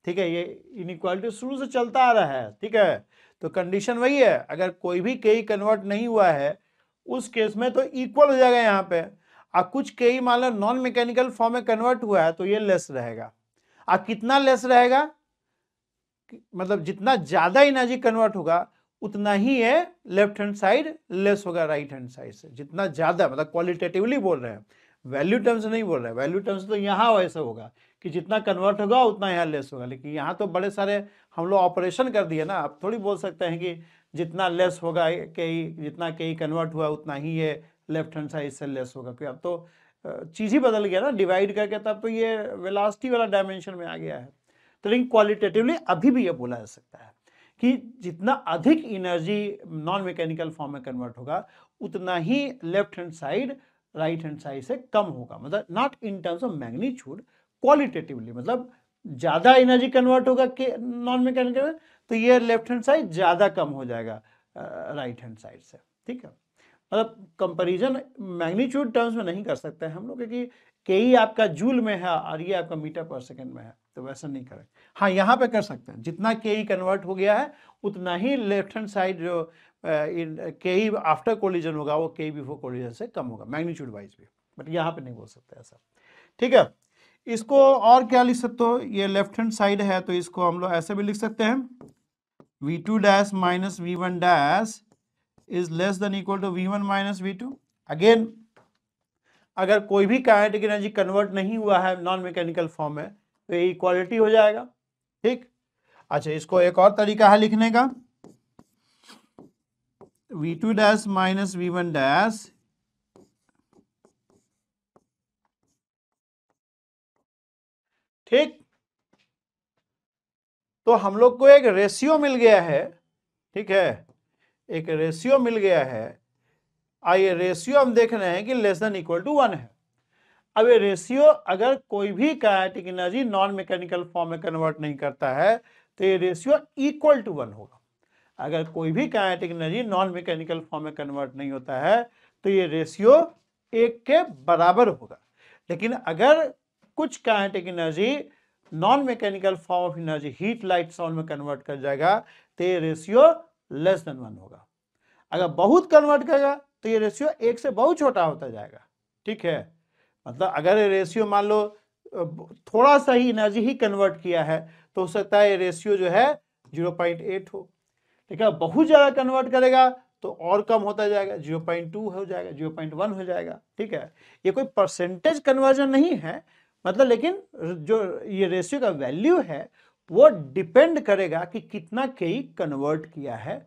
ठीक है ये इनक्वालिटी शुरू से चलता आ रहा है ठीक है तो कंडीशन वही है अगर कोई भी के कन्वर्ट नहीं हुआ है उस केस में तो इक्वल हो जाएगा यहाँ पे और कुछ के मान लो नॉन मैकेनिकल फॉर्म में कन्वर्ट हुआ है तो ये लेस रहेगा और कितना लेस रहेगा मतलब जितना ज़्यादा एनर्जी कन्वर्ट होगा उतना ही ये लेफ्ट हैंड साइड लेस होगा राइट हैंड साइड से जितना ज़्यादा मतलब क्वालिटेटिवली बोल रहे हैं वैल्यू टर्म्स नहीं बोल रहे वैल्यू टर्म्स तो यहाँ वैसा होगा कि जितना कन्वर्ट होगा उतना यहाँ लेस होगा लेकिन यहाँ तो बड़े सारे हम लोग ऑपरेशन कर दिए ना आप थोड़ी बोल सकते हैं कि जितना लेस होगा कई जितना कई कन्वर्ट हुआ उतना ही ये लेफ्ट हैंड साइड से लेस होगा क्योंकि अब तो चीज़ ही बदल गया ना डिवाइड करके तब तो ये वेलासिटी वाला डायमेंशन में आ गया है तो लेकिन क्वालिटेटिवली अभी भी ये बोला जा सकता है कि जितना अधिक एनर्जी नॉन मैकेनिकल फॉर्म में कन्वर्ट होगा उतना ही left hand side right hand side से कम होगा मतलब not in terms of magnitude qualitatively मतलब ज़्यादा एनर्जी कन्वर्ट होगा के नॉन मैकेनिकल में तो ये लेफ्ट हैंड साइड ज़्यादा कम हो जाएगा राइट हैंड साइड से ठीक है मतलब कंपैरिजन मैग्नीट्यूड टर्म्स में नहीं कर सकते हम लोग क्योंकि के ही e आपका जूल में है और ये आपका मीटर पर सेकेंड में है तो वैसा नहीं करें हाँ यहाँ पे कर सकते हैं जितना के ही कन्वर्ट हो गया है उतना ही लेफ्ट हैंड साइड जो के ही आफ्टर कोलिजन होगा वो के बिफोर कोलिजन से कम होगा मैग्नीट्यूड वाइज भी बट यहाँ पे नहीं बोल सकते ऐसा ठीक है इसको और क्या लिख सकते हो ये लेफ्ट हैंड साइड है तो इसको हम लोग ऐसे भी लिख सकते हैं V two dash minus we one dash is less than equal to we one minus we two again अगर कोई भी काइनेटिक एनर्जी कन्वर्ट नहीं हुआ है नॉन मैकेनिकल फॉर्म में तो ये इक्वालिटी हो जाएगा ठीक अच्छा इसको एक और तरीका है लिखने का V two dash minus we one dash ठीक तो हम लोग को एक रेशियो मिल गया है ठीक है एक रेशियो मिल गया है आइए रेशियो हम देख रहे हैं कि less than equal to one है अब ये रेशियो अगर कोई भी kinetic energy non mechanical form में कन्वर्ट नहीं करता है तो ये रेशियो इक्वल टू वन होगा अगर कोई भी kinetic energy non mechanical form में कन्वर्ट नहीं होता है तो ये रेशियो एक के बराबर होगा लेकिन अगर कुछ kinetic energy non mechanical form of energy heat light sound में कन्वर्ट कर जाएगा तो ये रेशियो लेस देन वन होगा अगर बहुत कन्वर्ट करेगा तो ये रेशियो एक से बहुत छोटा होता जाएगा ठीक है मतलब अगर ये रेशियो मान लो थोड़ा सा ही एनर्जी ही कन्वर्ट किया है तो हो सकता है ये रेशियो जो है जीरो पॉइंट एट हो ठीक है बहुत ज़्यादा कन्वर्ट करेगा तो और कम होता जाएगा जीरो पॉइंट टू हो जाएगा जीरो पॉइंट वन हो जाएगा ठीक है ये कोई परसेंटेज कन्वर्जन नहीं है मतलब लेकिन जो ये रेशियो का वैल्यू है वो डिपेंड करेगा कि कितना के कन्वर्ट किया है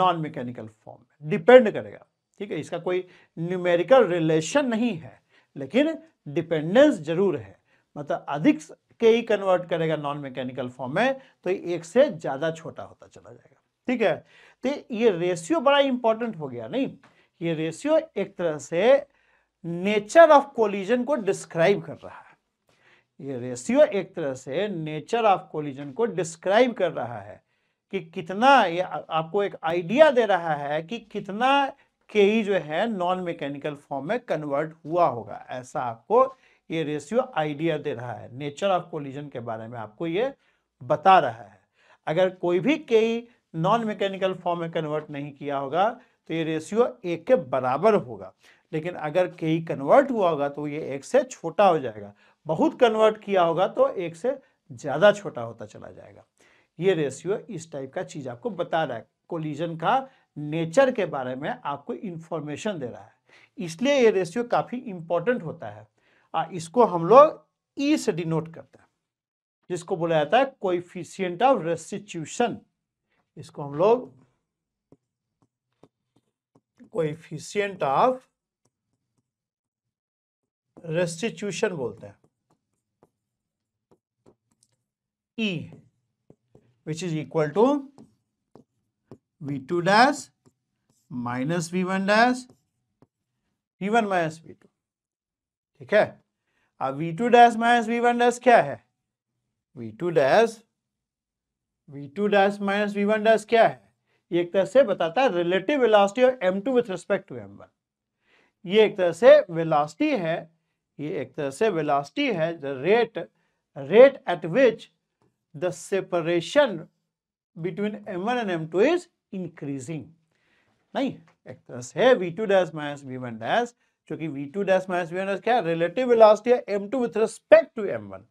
नॉन मैकेनिकल फॉर्म में डिपेंड करेगा ठीक है इसका कोई न्यूमेरिकल रिलेशन नहीं है लेकिन डिपेंडेंस जरूर है मतलब अधिक के ही कन्वर्ट करेगा नॉन मैकेनिकल फॉर्म में तो एक से ज़्यादा छोटा होता चला जाएगा ठीक है तो ये रेशियो बड़ा इंपॉर्टेंट हो गया नहीं ये रेशियो एक तरह से नेचर ऑफ कोलिजन को डिस्क्राइब कर रहा है ये रेशियो एक तरह से नेचर ऑफ कोलिजन को डिस्क्राइब कर रहा है कि कितना ये आपको एक आइडिया दे रहा है कि कितना के ही e जो है नॉन मैकेनिकल फॉर्म में कन्वर्ट हुआ होगा ऐसा आपको ये रेशियो आइडिया दे रहा है नेचर ऑफ कोलिजन के बारे में आपको ये बता रहा है अगर कोई भी के नॉन मैकेनिकल फॉर्म में कन्वर्ट नहीं किया होगा तो ये रेशियो एक के बराबर होगा लेकिन अगर के कन्वर्ट हुआ होगा तो ये एक से छोटा हो जाएगा बहुत कन्वर्ट किया होगा तो एक से ज़्यादा छोटा होता चला जाएगा ये रेशियो इस टाइप का चीज़ आपको बता रहा है कोलिजन का नेचर के बारे में आपको इंफॉर्मेशन दे रहा है इसलिए ये रेशियो काफ़ी इंपॉर्टेंट होता है आ, इसको हम लोग ई से डिनोट करते हैं जिसको बोला जाता है कोइफिशियंट ऑफ रेस्टिट्यूशन इसको हम लोग कोइफिशियंट ऑफ रेस्टिट्यूशन बोलते हैं E which is equal to we two dash minus we one dash we one minus we two ठीक है अब V two dash minus we one dash क्या है V two dash we two dash minus we one dash क्या है ये एक तरह से बताता है relative of M two with respect to M one ये एक तरह से वेलोसिटी है ये एक तरह से वेलासिटी है the rate rate at which the separation between M one and M two is increasing नहीं एक तरह से we two dash minus we one dash क्योंकि V two dash minus we one dash क्या रिलेटिव वेलासिटी है M two with respect to M one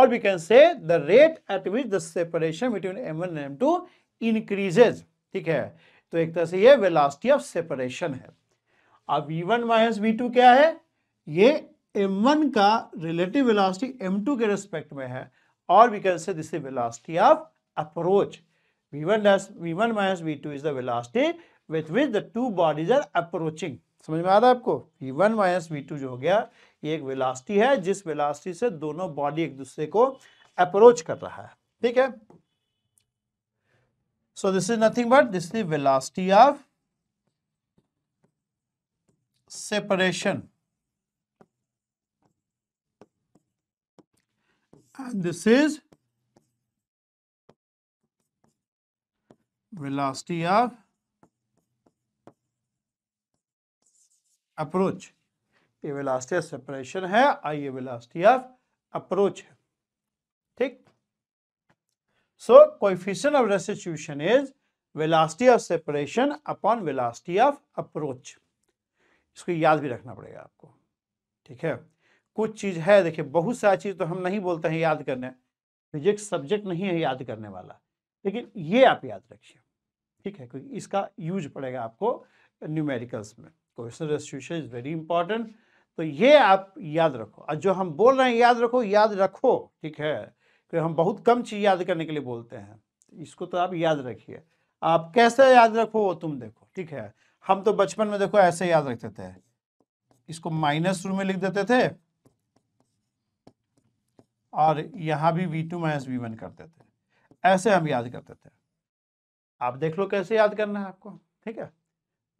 और we can say the rate at which the separation between M one and M two increases ठीक है तो एक तरह से ये वेलासिटी ऑफ सेपरेशन है अब we one minus we two क्या है ये m1 का रिलेटिव वेलोसिटी m2 के रिस्पेक्ट में है और we can say this is velocity of approach v1 dash v1 minus v2 is the velocity with which the two bodies are approaching समझ में आ रहा है आपको v1 minus v2 जो हो गया ये एक वेलोसिटी है जिस वेलोसिटी से दोनों बॉडी एक दूसरे को अप्रोच कर रहा है ठीक है so this is nothing but this is velocity of separation and this is velocity of approach ये वेलासिटी ऑफ सेपरेशन है और ये वेलासिटी ऑफ अप्रोच है ठीक so coefficient of restitution is velocity of separation upon velocity of approach इसको याद भी रखना पड़ेगा आपको ठीक है कुछ चीज़ है देखिए बहुत सारी चीज़ तो हम नहीं बोलते हैं याद करने फिजिक्स सब्जेक्ट नहीं है याद करने वाला लेकिन ये आप याद रखिए ठीक है क्योंकि इसका यूज पड़ेगा आपको न्यूमेरिकल्स में question restitution is very important तो ये आप याद रखो और जो हम बोल रहे हैं याद रखो याद रखो ठीक है क्योंकि हम बहुत कम चीज़ याद करने के लिए बोलते हैं इसको तो आप याद रखिए आप कैसे याद रखो वो तुम देखो ठीक है हम तो बचपन में देखो ऐसे याद रखते थे इसको माइनस शुरू में लिख देते थे और यहां भी V two minus we one करते थे ऐसे हम याद करते थे आप देख लो कैसे याद करना है आपको ठीक है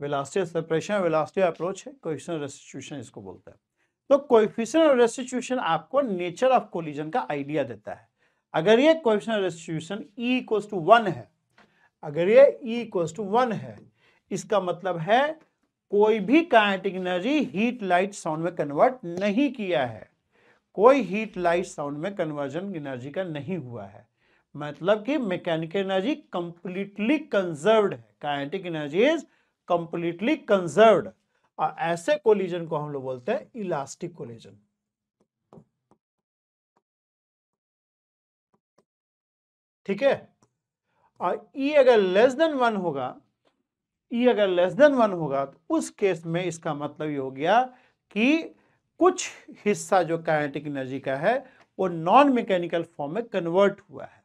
वेलास्टी सेपरेशन वेलास्टी अप्रोच है कोफिशिएंट रेस्टिट्यूशन इसको बोलते हैं तो कोफिशिएंट रेस्टिट्यूशन आपको नेचर ऑफ कोलिजन का आइडिया देता है अगर ये coefficient restitution E equals to one है अगर ये ई इक्वल्स टू वन है इसका मतलब है कोई भी kinetic energy heat light sound में कन्वर्ट नहीं किया है कोई हीट लाइट साउंड में कन्वर्जन एनर्जी का नहीं हुआ है मतलब कि मैकेनिकल एनर्जी कंप्लीटली कंजर्व्ड है kinetic energy is completely conserved और ऐसे कोलिजन को हम लोग बोलते हैं इलास्टिक कोलिजन ठीक है और ई e अगर लेस देन वन होगा ई e अगर लेस देन वन होगा तो उस केस में इसका मतलब ये हो गया कि कुछ हिस्सा जो काइनेटिक एनर्जी का है वो नॉन मैकेनिकल फॉर्म में कन्वर्ट हुआ है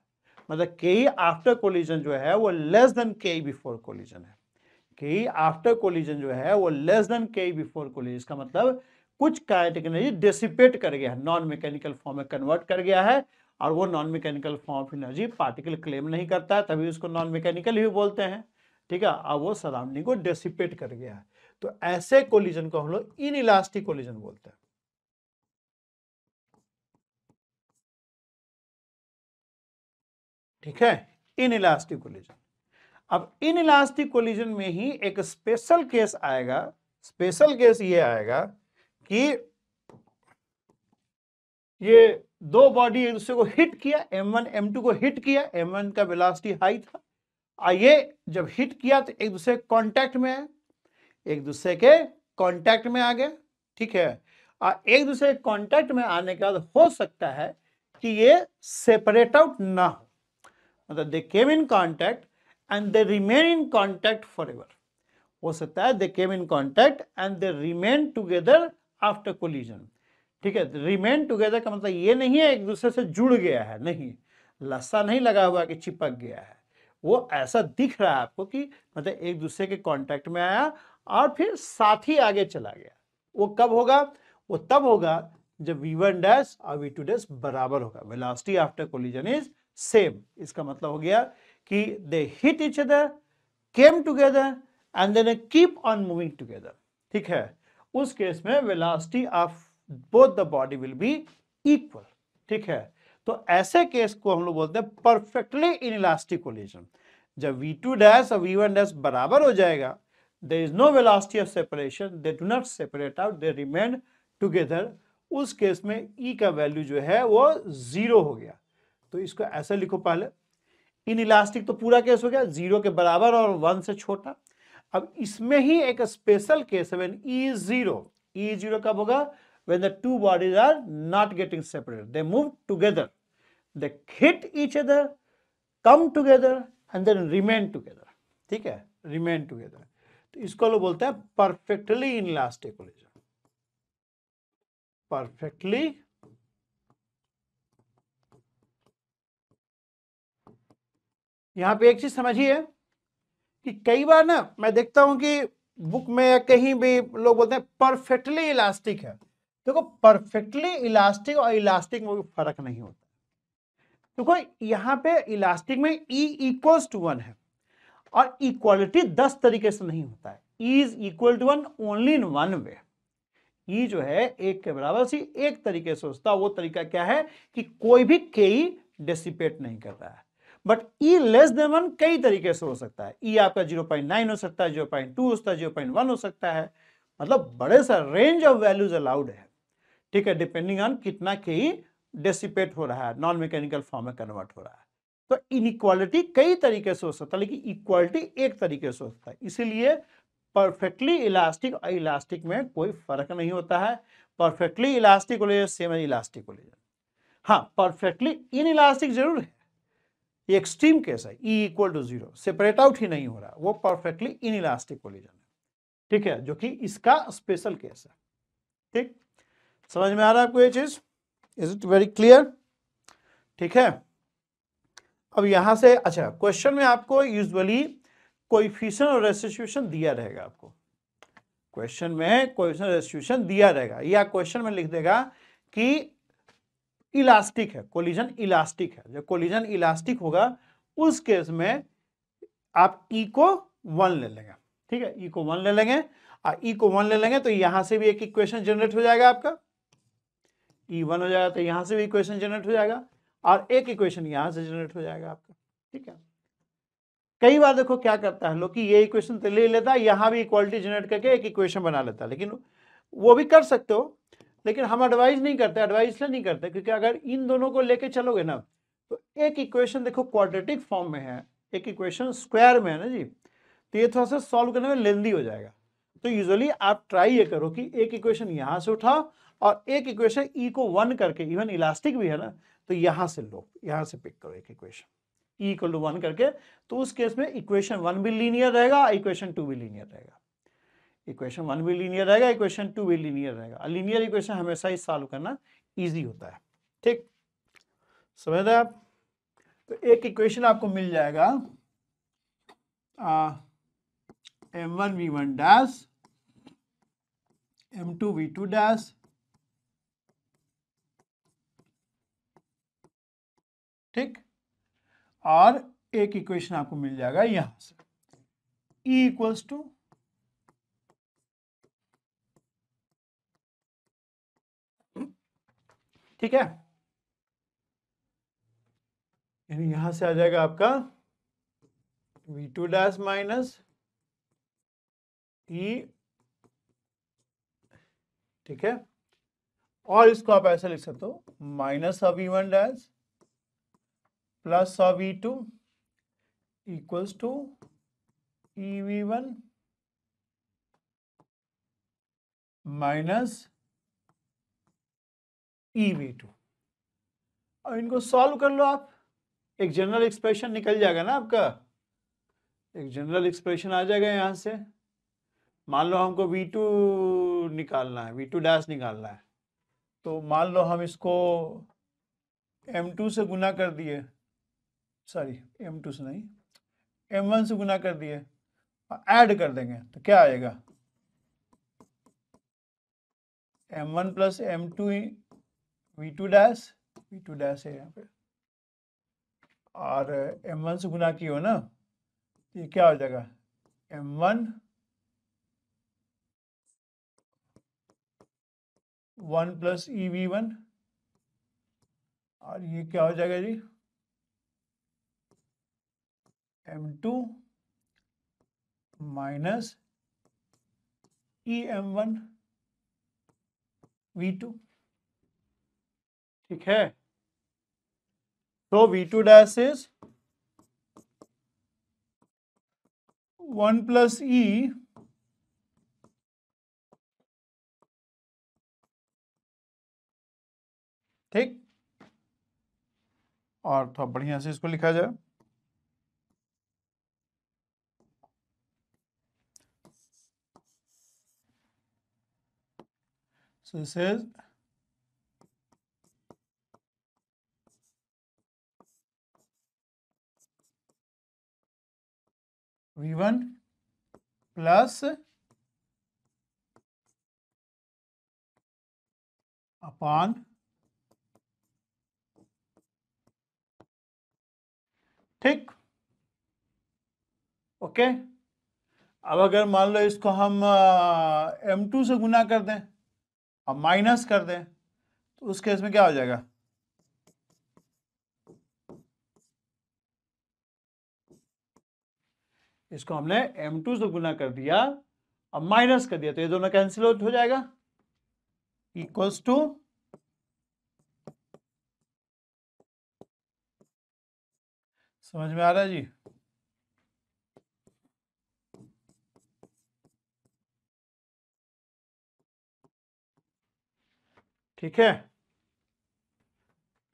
मतलब के आफ्टर कोलिजन जो है वो less than K before collision है के आफ्टर कोलिजन जो है वो less than K before collision इसका मतलब कुछ काइनेटिक एनर्जी डिसिपेट कर गया है नॉन मैकेनिकल फॉर्म में कन्वर्ट कर गया है और वो non mechanical form of energy particle claim नहीं करता है तभी उसको नॉन मैकेनिकल ही बोलते हैं ठीक है और वो सराउंडिंग को डेसिपेट कर गया है तो ऐसे कोलिजन को हम लोग इन इलास्टिक कोलिजन बोलते हैं ठीक है इन इलास्टिक कोलिजन अब इन इलास्टिक कोलिजन में ही एक स्पेशल केस आएगा स्पेशल केस ये आएगा कि ये दो बॉडी एक दूसरे को हिट किया M1 M2 को हिट किया M1 का वेलोसिटी हाई था और ये जब हिट किया तो एक दूसरे कॉन्टैक्ट में आया एक दूसरे के कॉन्टैक्ट में आ गया ठीक है और एक दूसरे के कॉन्टैक्ट में आने के बाद हो सकता है कि ये सेपरेट आउट ना हो मतलब they came in contact and they remain in contact forever एवर हो सकता है they came in contact and they remain together after collision ठीक है रिमेन टूगेदर का मतलब ये नहीं है एक दूसरे से जुड़ गया है नहीं लस्सा नहीं लगा हुआ कि चिपक गया है वो ऐसा दिख रहा है आपको कि मतलब एक दूसरे के कॉन्टैक्ट में आया और फिर साथ ही आगे चला गया वो कब होगा वो तब होगा जब वी वन डैश और वी टू डैश बराबर होगा velocity after collision is same इसका मतलब हो गया कि they hit each other came together and then keep on moving together ठीक है उस केस में velocity of both the body will be equal ठीक है तो ऐसे केस को हम लोग बोलते हैं परफेक्टली इन इलास्टिक कोलिजन जब वी टू डैश और वी वन डैश बराबर हो जाएगा there is no velocity of separation they do not separate out they remain together उस केस में ई e का वैल्यू जो है वो जीरो हो गया तो इसको ऐसे लिखो पहले इन इलास्टिक तो पूरा केस हो गया जीरो के बराबर और वन से छोटा अब इसमें ही एक स्पेशल केस है when E zero E zero कब होगा when the two bodies are not getting separate they move together they hit each other come together and then remain together ठीक है रिमेन टूगेदर तो इसको लोग बोलते हैं perfectly inelastic collision perfectly यहाँ पे एक चीज समझिए कि कई बार ना मैं देखता हूँ कि बुक में या कहीं भी लोग बोलते हैं परफेक्टली इलास्टिक है देखो परफेक्टली इलास्टिक और इलास्टिक में फर्क नहीं होता देखो यहाँ पे इलास्टिक में ई इक्वल्स टू वन है और इक्वालिटी दस तरीके से नहीं होता है E is equal to one only in one way E जो है एक के बराबर सी एक तरीके से सोचता वो तरीका क्या है कि कोई भी के ई डेसिपेट नहीं कर रहा है but E less than one कई तरीके से हो सकता है ई e आपका जीरो पॉइंट नाइन हो सकता है जीरो पॉइंट टू हो सकता है जीरो पॉइंट वन हो सकता है मतलब बड़े सा रेंज ऑफ वैल्यूज अलाउड है ठीक है डिपेंडिंग ऑन कितना के ही डेसिपेट हो रहा है नॉन मैकेनिकल फॉर्म में कन्वर्ट हो रहा है तो इनक्वालिटी कई तरीके से हो सकता है लेकिन इक्वालिटी एक तरीके से हो सकता है इसीलिए परफेक्टली इलास्टिक और इलास्टिक में कोई फर्क नहीं होता है परफेक्टली इलास्टिक को ले सेम इलास्टिक को ले हाँ परफेक्टली इन इलास्टिक जरूर है ये एक्सट्रीम केस है E equal to zero separate out ही नहीं हो रहा वो परफेक्टली इन इलास्टिक कोलिजन है ठीक है जो कि इसका स्पेशल केस है ठीक समझ में आ रहा है आपको ये चीज इज इट वेरी क्लियर ठीक है अब यहां से अच्छा क्वेश्चन में आपको यूजली कोइफिशियन और रेस्टिट्यूशन दिया रहेगा आपको क्वेश्चन में कोइफिशियन रेस्टिट्यूशन दिया रहेगा या क्वेश्चन में लिख देगा कि इलास्टिक है कोलिजन इलास्टिक है जो कोलिजन इलास्टिक होगा उस केस में आप ई e को वन ले लेंगे ठीक है ई e को वन ले लेंगे और ई e को वन ले लेंगे तो यहां से भी एक इक्वेशन जनरेट हो जाएगा आपका ई वन हो जाएगा तो यहां से भी इक्वेशन जनरेट हो जाएगा और एक इक्वेशन यहां से जनरेट हो जाएगा आपका ठीक है कई बार देखो क्या करता है लोग कि ये इक्वेशन तो ले लेता है यहां भी इक्वालिटी जनरेट करके एक इक्वेशन बना लेता है लेकिन वो भी कर सकते हो लेकिन हम एडवाइज नहीं करते एडवाइज इसलिए नहीं करते क्योंकि अगर इन दोनों को लेके चलोगे ना तो एक इक्वेशन देखो क्वाड्रेटिक फॉर्म में है एक इक्वेशन स्क्वायर में है ना जी तो ये थोड़ा सा सॉल्व करने में लेंदी हो जाएगा तो यूजुअली आप ट्राई ये करो कि एक इक्वेशन यहाँ से उठाओ और एक इक्वेशन ई e को वन करके इवन इलास्टिक भी है ना तो यहाँ से लो यहाँ से पिक करो एक equation E equal to one करके तो उस केस में इक्वेशन वन भी लीनियर रहेगा इक्वेशन टू भी लीनियर रहेगा इक्वेशन वन भी लीनियर रहेगा इक्वेशन टू भी लीनियर रहेगा लीनियर इक्वेशन हमेशा ही सॉल्व करना ईजी होता है ठीक समझ रहे आप तो एक इक्वेशन आपको मिल जाएगा M one we one dash M two we two dash ठीक और एक इक्वेशन आपको मिल जाएगा यहां से ई इक्वल्स टू ठीक है यानी यहां से आ जाएगा आपका v two dash minus e ठीक है और इसको आप ऐसे लिख सकते हो minus of e one dash plus of e two equals to e v one minus e v two अब इनको सॉल्व कर लो आप एक जनरल एक्सप्रेशन निकल जाएगा ना आपका एक जनरल एक्सप्रेशन आ जाएगा यहाँ से मान लो हमको वी टू निकालना है वी टू डैश निकालना है तो मान लो हम इसको एम टू से गुना कर दिए सॉरी एम टू से नहीं एम वन से गुना कर दिए और ऐड कर देंगे तो क्या आएगा M one plus M two we two dash we two dash है यहाँ पे और एम वन से गुना की हो ना तो ये क्या हो जाएगा M one one plus e v one और ये क्या हो जाएगा जी m two minus e m one we two ठीक है तो v two dash is one plus e ठीक और थोड़ा तो बढ़िया से इसको लिखा जाए so this is v one plus upon ठीक ओके अब अगर मान लो इसको हम एम टू से गुना कर दें और माइनस कर दें तो उस केस में क्या हो जाएगा इसको हमने एम टू से गुना कर दिया अब माइनस कर दिया तो ये दोनों कैंसिल हो जाएगा इक्वल्स टू समझ में आ रहा है जी ठीक है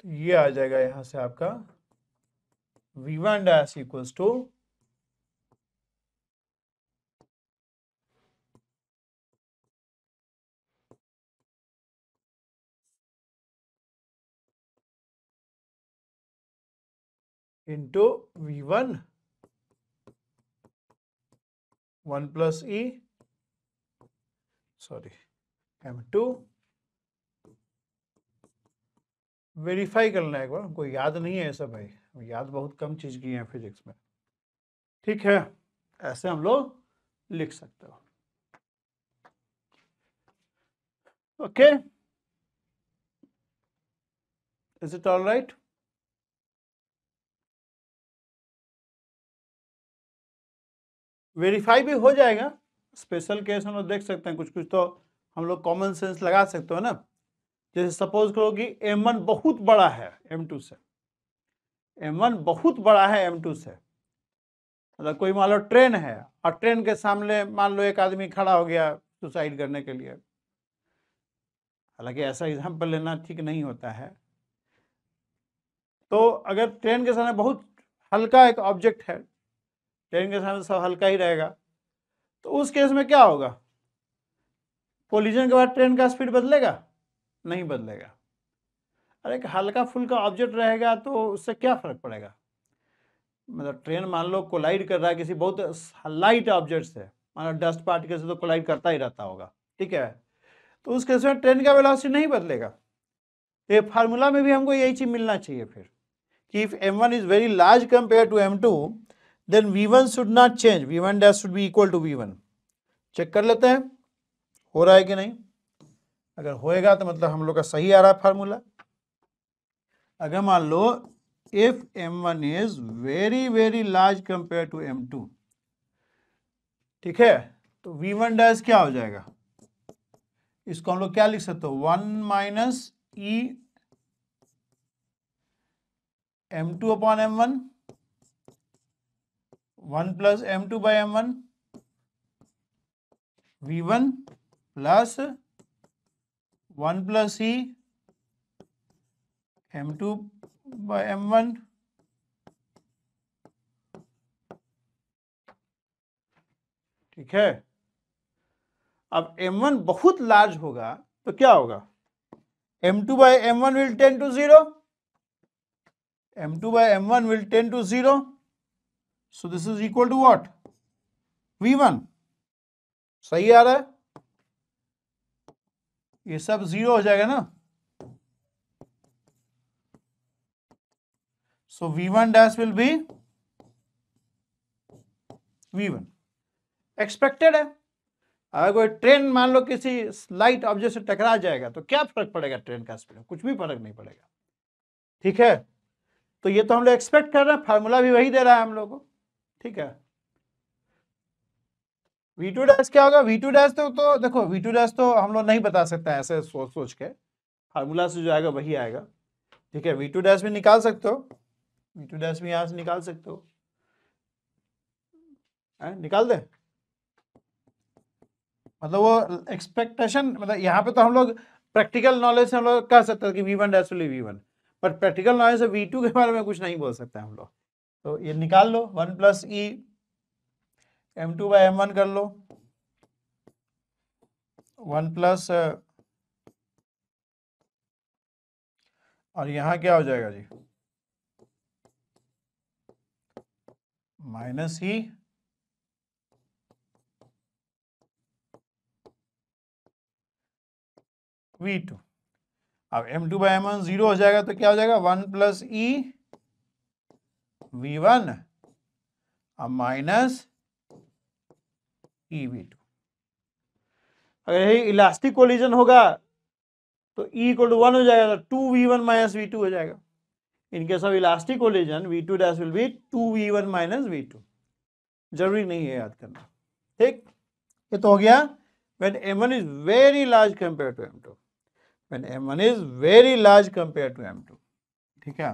तो ये आ जाएगा यहां से आपका v one dash equals to into v one one plus e sorry m two verify करना है एक बार हमको याद नहीं है ऐसा भाई याद बहुत कम चीज की है फिजिक्स में ठीक है ऐसे हम लोग लिख सकते हो okay is it all right verify भी हो जाएगा स्पेशल केस हम लोग देख सकते हैं कुछ कुछ तो हम लोग कॉमन सेंस लगा सकते हो ना जैसे सपोज करो कि एम वन बहुत बड़ा है एम टू से एम वन बहुत बड़ा है एम टू से मतलब कोई मान लो ट्रेन है और ट्रेन के सामने मान लो एक आदमी खड़ा हो गया सुसाइड करने के लिए हालांकि ऐसा एग्जाम्पल लेना ठीक नहीं होता है तो अगर ट्रेन के सामने बहुत हल्का एक ऑब्जेक्ट है टेन के साथ सब हल्का ही रहेगा तो उस केस में क्या होगा कोलिजन के बाद ट्रेन का स्पीड बदलेगा नहीं बदलेगा अरे एक हल्का फुल्का ऑब्जेक्ट रहेगा तो उससे क्या फ़र्क पड़ेगा मतलब ट्रेन मान लो कोलाइड कर रहा है किसी बहुत लाइट ऑब्जेक्ट से मान लो डस्ट पार्टिकल से तो कोलाइड करता ही रहता होगा ठीक है तो उस केस में ट्रेन का वेलोसिटी नहीं बदलेगा तो ये फार्मूला में भी हमको यही चीज़ मिलना चाहिए फिर कि if m one is very large compare to M two then v one should not change v one dash should be equal to we one check कर लेते हैं हो रहा है कि नहीं अगर होएगा तो मतलब हम लोग का सही आ रहा है फार्मूला अगर मान लो if m one is very very large compare to M two ठीक है तो वी वन डैश क्या हो जाएगा इसको हम लोग क्या लिख सकते हो one minus e m two upon m one one plus M two by m one we one plus one plus c m two by m one ठीक है अब एम वन बहुत लार्ज होगा तो क्या होगा m two by m one will tend to zero m two by m one will tend to zero so this is equal to what one सही आ रहा है ये सब जीरो हो जाएगा ना so v one dash will be v one expected है अगर कोई ट्रेन मान लो किसी लाइट ऑब्जेक्ट से टकरा जाएगा तो क्या फर्क पड़ेगा ट्रेन का स्पीड कुछ भी फर्क नहीं पड़ेगा ठीक है तो ये तो हम लोग एक्सपेक्ट कर रहे हैं फार्मूला भी वही दे रहा है हम लोग को ठीक है वी टू डैश क्या होगा वी टू डैश तो, तो देखो वी टू डैश तो हम लोग नहीं बता सकते ऐसे सोच सोच के फार्मूला से जो आएगा वही आएगा ठीक है वी टू डैश भी निकाल सकते हो वी टू डैश भी यहाँ से निकाल सकते हो निकाल दे मतलब वो एक्सपेक्टेशन मतलब यहाँ पे तो हम लोग प्रैक्टिकल नॉलेज से हम लोग कह सकते हैं कि v one dash we one पर प्रैक्टिकल नॉलेज से वी टू के बारे में कुछ नहीं बोल सकते हम लोग तो ये निकाल लो one plus e m two by m one कर लो वन प्लस और यहां क्या हो जाएगा जी माइनस ई वी टू अब m two by m one zero हो जाएगा तो क्या हो जाएगा one plus e v one minus e v two अगर यही इलास्टिक कोलिजन होगा तो ई इक्वल टू वन हो जाएगा तो two we one minus we two हो जाएगा इनके सब elastic collision we two dash will be two we one minus we two जरूरी नहीं है याद करना ठीक ये तो हो गया very m1 compare to M two to m2 when is very large compare to m m2 ठीक है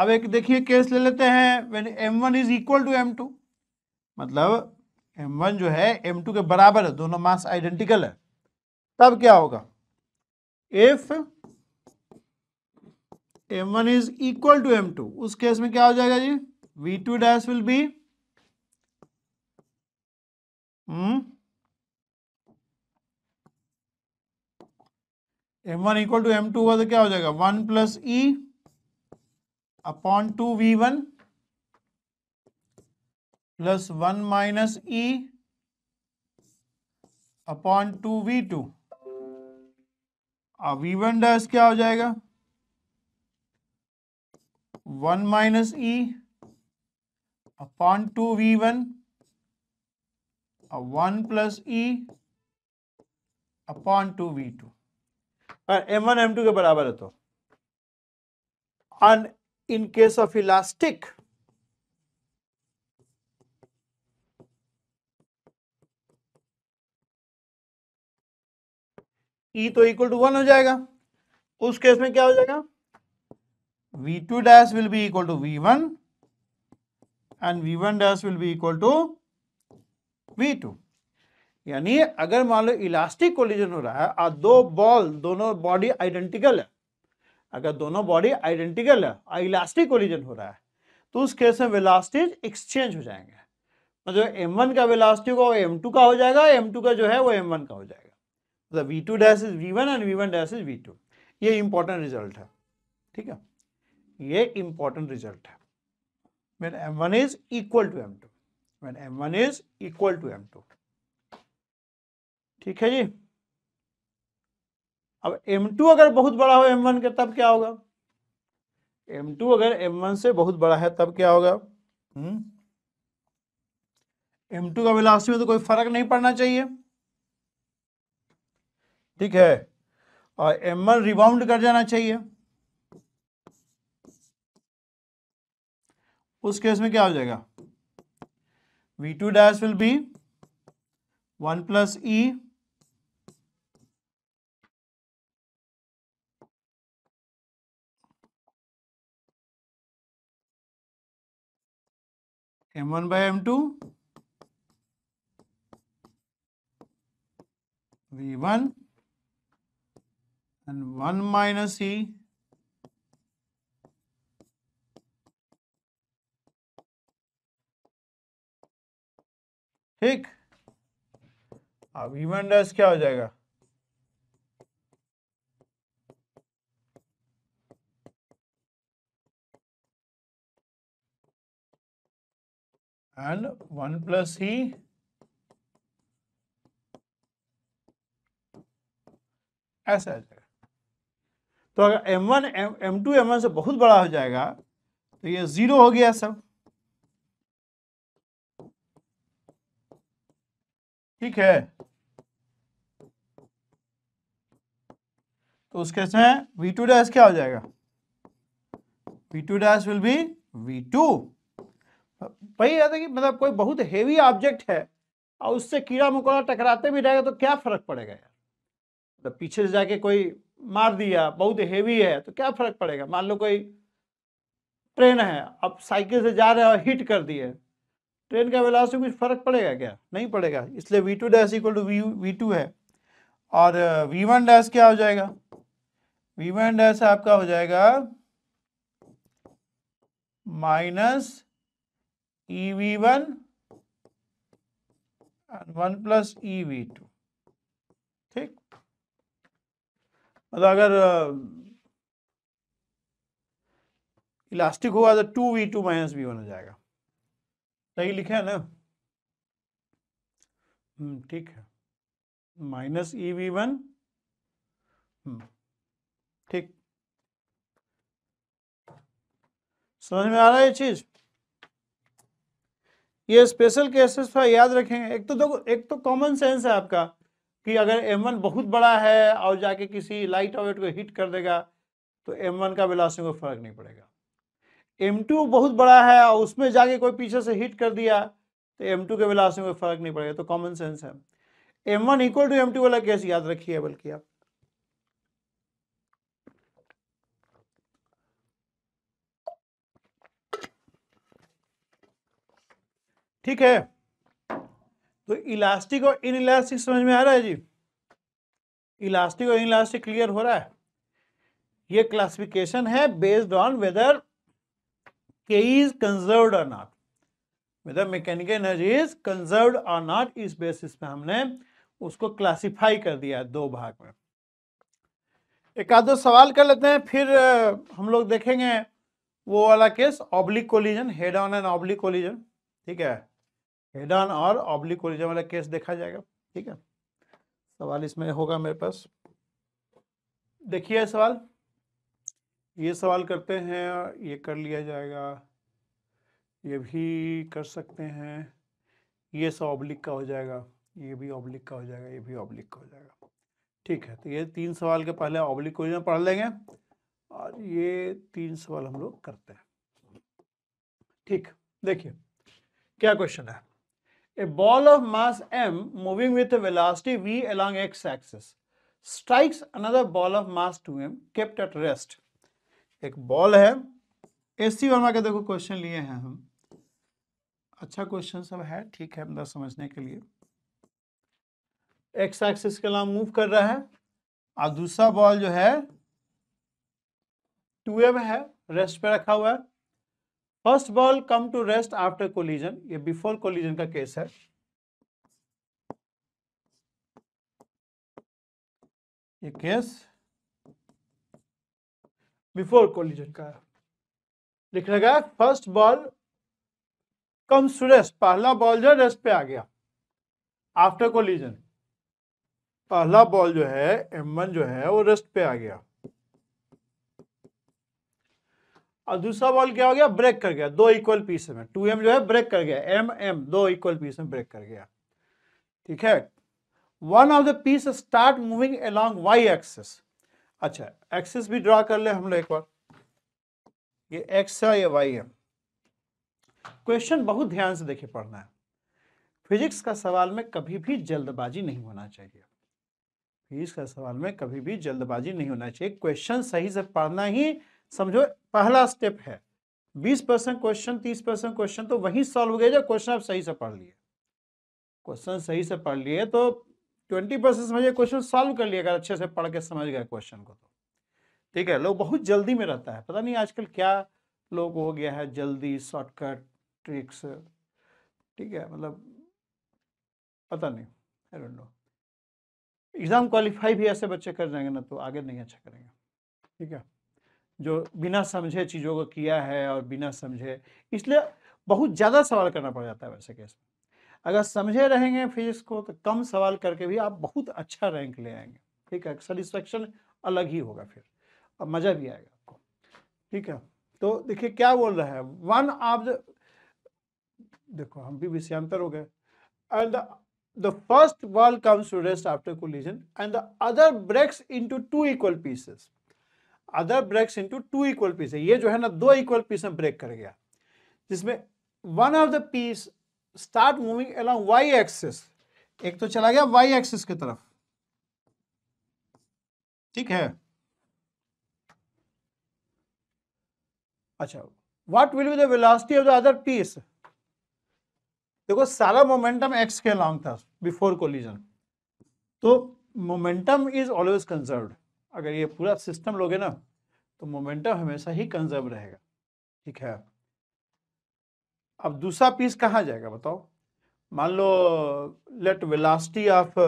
अब एक देखिए केस ले लेते हैं m one is equal to M two मतलब एम वन जो है एम टू के बराबर है दोनों मास आइडेंटिकल है तब क्या होगा if one is equal to M two उस केस में क्या हो जाएगा जी v two dash will be m one equal to M two होगा तो क्या हो जाएगा one plus e upon two we one plus one minus e upon two we two अब वी वन डैश क्या हो जाएगा one minus e upon two we one one plus e upon two we to M one M two के बराबर है तो in case of elastic E तो equal to one हो जाएगा उस केस में क्या हो जाएगा v two dash will be equal to we one and v one dash will be equal to we two यानी अगर मान लो इलास्टिक कोलिजन हो रहा है और दो बॉल दोनों बॉडी आइडेंटिकल है अगर दोनों बॉडी आइडेंटिकल है इलास्टिक कोलिजन हो रहा है तो उस केस में वेलास्टीज एक्सचेंज हो जाएंगे मतलब एम वन का वेलास्टी होगा वो एम टू का हो जाएगा एम टू का जो है वो एम वन का हो जाएगा मतलब v two dash is v one and v one dash is v two ये इंपॉर्टेंट रिजल्ट है ठीक है ये इंपॉर्टेंट रिजल्ट है m one is equal to M two to m one is equal to M two ठीक है जी अब M2 अगर बहुत बड़ा हो M1 के तब क्या होगा M2 अगर M1 से बहुत बड़ा है तब क्या होगा एम हम्म? M2 का वेलोसिटी में तो कोई फर्क नहीं पड़ना चाहिए ठीक है और M1 रिबाउंड कर जाना चाहिए उस केस में क्या हो जाएगा V2 dash will be one plus e m one by m two we one and one minus E ठीक अब वन e डैश क्या हो जाएगा and 1 plus e ऐसा तो अगर m one M two M one से बहुत बड़ा हो जाएगा तो ये जीरो हो गया सब ठीक है तो उसके से वी टू डैश क्या हो जाएगा v two dash will be v two वही रहता है कि मतलब कोई बहुत हेवी ऑब्जेक्ट है और उससे कीड़ा मकोड़ा टकराते भी रहेगा तो क्या फर्क पड़ेगा यार मतलब पीछे से जाके कोई मार दिया बहुत हेवी है तो क्या फर्क पड़ेगा मान लो कोई ट्रेन है अब साइकिल से जा रहे हैं और हिट कर दिए ट्रेन का से कुछ फर्क पड़ेगा क्या नहीं पड़ेगा इसलिए v two dash equal to v v two है और वी वन डैश क्या हो जाएगा वी वन डैश आपका हो जाएगा minus ev1 and one plus one plus e v two ठीक मतलब अगर इलास्टिक होगा तो two we two minus we one हो जाएगा सही लिखे है ना हम्म, ठीक है माइनस ई वी वन ठीक समझ में आ रहा है ये चीज़ ये स्पेशल केसेस पर याद रखेंगे एक तो देखो एक तो कॉमन सेंस है आपका कि अगर एम वन बहुत बड़ा है और जाके किसी लाइट ऑवेट को हिट कर देगा तो एम वन का वेलोसिटी को फर्क नहीं पड़ेगा एम टू बहुत बड़ा है और उसमें जाके कोई पीछे से हिट कर दिया तो एम टू के वेलोसिटी में फर्क नहीं पड़ेगा तो कॉमन सेंस है m one equal to M two वाला केस याद रखिए बल्कि आप ठीक है तो इलास्टिक और इन इलास्टिक समझ में आ रहा है जी इलास्टिक और इन इलास्टिक क्लियर हो रहा है ये क्लासिफिकेशन है based on whether K is conserve और not whether mechanical energy is conserve और नॉट इस बेसिस पे हमने उसको क्लासिफाई कर दिया है दो भाग में एक आध दो सवाल कर लेते हैं फिर हम लोग देखेंगे वो वाला case oblique collision head on and oblique collision ठीक है हेड ऑन और ऑब्लिक वाला केस देखा जाएगा ठीक है सवाल इसमें होगा मेरे पास देखिए सवाल ये सवाल करते हैं ये कर लिया जाएगा ये भी कर सकते हैं ये सब ऑब्लिक का हो जाएगा ये भी ऑब्लिक का हो जाएगा ये भी ऑब्लिक का हो जाएगा ठीक है तो ये तीन सवाल के पहले ऑब्लिक ओरिजन पढ़ लेंगे और ये तीन सवाल हम लोग करते हैं ठीक देखिए क्या क्वेश्चन है A ball of mass m moving with a velocity v along x-axis strikes another ball of mass 2m kept at rest. एक बॉल है एस सी वर्मा का देखो क्वेश्चन लिए हैं हम अच्छा क्वेश्चन सब है ठीक है अंदर समझने के लिए एक्स एक्सिस के अलावा मूव कर रहा है और दूसरा बॉल जो है टू एम है रेस्ट पे रखा हुआ है first ball come to rest after collision ये बिफोर कोलिजन का केस है ये केस बिफोर कोलिजन का है लिखने का first ball come to rest पहला बॉल जो रेस्ट पे आ गया आफ्टर कोलिजन पहला बॉल जो है एम वन जो है वो रेस्ट पे आ गया और दूसरा बॉल क्या हो गया ब्रेक कर गया दो इक्वल पीस में टू एम जो है ब्रेक कर गया एम एम दो इक्वल पीस में ब्रेक कर गया ठीक है one of the piece start moving along y axis अच्छा एक्सेस भी ड्रा कर ले हम लोग एक बार ये एक्स है ये वाई है क्वेश्चन बहुत ध्यान से देखिए पढ़ना है फिजिक्स का सवाल में कभी भी जल्दबाजी नहीं होना चाहिए फिजिक्स का सवाल में कभी भी जल्दबाजी नहीं होना चाहिए क्वेश्चन सही से पढ़ना ही समझो पहला स्टेप है बीस परसेंट क्वेश्चन तीस परसेंट क्वेश्चन तो वही सॉल्व हो गया जो क्वेश्चन आप सही से पढ़ लिए क्वेश्चन सही से पढ़ लिए तो ट्वेंटी परसेंट समझिए क्वेश्चन सॉल्व कर लिए अगर अच्छे से पढ़ के समझ गए क्वेश्चन को तो ठीक है लोग बहुत जल्दी में रहता है पता नहीं आजकल क्या लोग हो गया है जल्दी शॉर्टकट ट्रिक्स ठीक है मतलब पता नहीं I don't know exam qualify भी ऐसे बच्चे कर जाएंगे ना तो आगे नहीं अच्छा करेंगे ठीक है जो बिना समझे चीज़ों को किया है और बिना समझे इसलिए बहुत ज़्यादा सवाल करना पड़ जाता है वैसे केस में अगर समझे रहेंगे फिजिक्स को तो कम सवाल करके भी आप बहुत अच्छा रैंक ले आएंगे ठीक है सेटिस्फेक्शन अलग ही होगा फिर और मज़ा भी आएगा आपको ठीक है तो देखिए क्या बोल रहा है वन ऑफ द देखो हम भी विषयांतर हो गए and the first ball comes to rest after collision and the other breaks into two equal pieces other breaks into two equal piece ये जो है ना दो इक्वल पीस में ब्रेक कर गया जिसमें one of the piece start moving along y axis एक तो चला गया वाई एक्सिस की तरफ ठीक है अच्छा what will be the of the other piece देखो सारा मोमेंटम एक्स के अलॉन्ग था बिफोर कोलिजन तो मोमेंटम इज ऑलवेज कंजर्व अगर ये पूरा सिस्टम लोगे ना तो मोमेंटम हमेशा ही कंजर्व रहेगा ठीक है अब दूसरा पीस कहाँ जाएगा बताओ मान लो let velocity of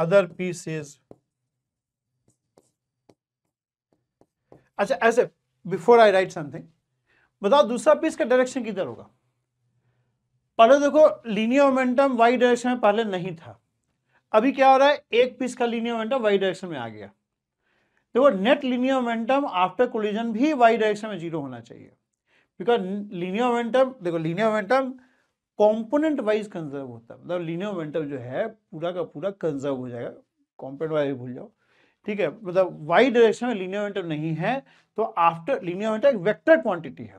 other pieces अच्छा ऐसे बिफोर आई राइट समथिंग बताओ दूसरा पीस का डायरेक्शन किधर होगा पहले देखो लीनियर मोमेंटम वाई डायरेक्शन में पहले नहीं था अभी क्या हो रहा है एक पीस का लीनियर मोमेंटम वाई डायरेक्शन में आ गया देखो net linear momentum after collision भी वाई डायरेक्शन में जीरो होना चाहिए बिकॉज लीनियर मोमेंटम देखो linear momentum component wise conserve होता है मतलब लीनियर मोमेंटम जो है पूरा का पूरा कंजर्व हो जाएगा कॉम्पोनेंट वाइज भूल जाओ ठीक है मतलब वाई डायरेक्शन में लीनियर मोमेंटम नहीं है तो आफ्टर लीनियर मोमेंटम एक वेक्टर क्वांटिटी है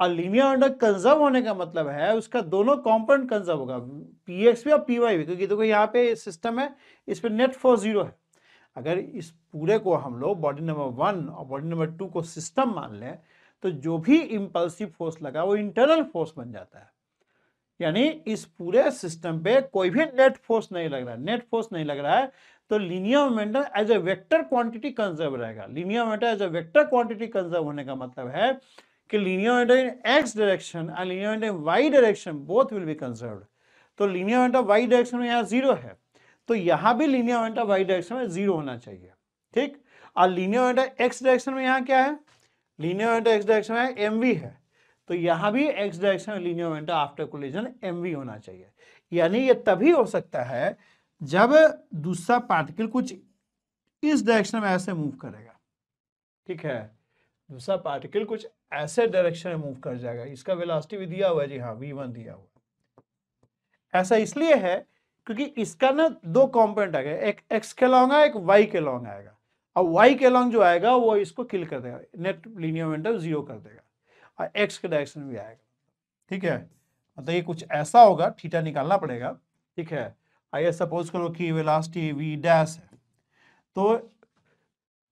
और अंडर कंजर्व होने का मतलब है उसका दोनों कॉम्पोनेंट कंजर्व होगा पी एक्स भी और पी वाई भी क्योंकि देखो यहाँ पे सिस्टम है इस पर नेट फोर जीरो है अगर इस पूरे को हम लोग बॉडी नंबर वन और बॉडी नंबर टू को सिस्टम मान लें तो जो भी इम्पल्सिव फोर्स लगा वो इंटरनल फोर्स बन जाता है यानी इस पूरे सिस्टम पे कोई भी नेट फोर्स नहीं लग रहा है नेट फोर्स नहीं लग रहा है तो linear momentum as a vector quantity conserve रहेगा linear momentum as a vector quantity conserve होने का मतलब है कि linear vector in x direction and linear vector in Y direction both will be conserve तो लीनियर वेंटर वाई डायरेक्शन में यहाँ zero है तो यहाँ भी लीनियर वेंटर वाई डायरेक्शन में जीरो होना चाहिए ठीक और लीनियर वेंटर एक्स डायरेक्शन में यहाँ क्या है लीनियर वेंटर एक्स डायरेक्शन में एम वी है तो यहाँ भी x direction linear vector after collision m v होना चाहिए यानी ये तभी हो सकता है जब दूसरा पार्टिकल कुछ इस डायरेक्शन में ऐसे मूव करेगा ठीक है दूसरा पार्टिकल कुछ ऐसे डायरेक्शन में मूव कर जाएगा इसका वेलोसिटी भी दिया हुआ है जी हाँ वी वन दिया हुआ ऐसा इसलिए है क्योंकि इसका ना दो कॉम्पोनेंट आएगा एक एक्स के लॉन्ग आएगा एक वाई के लॉन्ग आएगा और वाई के लॉन्ग जो आएगा वो इसको किल कर देगा नेट लीनियर मोमेंटम जीरो कर देगा और एक्स के डायरेक्शन में भी आएगा ठीक है मतलब तो ये कुछ ऐसा होगा थीटा निकालना पड़ेगा ठीक है आइए सपोज करो कि वेलासिटी वी डैश है तो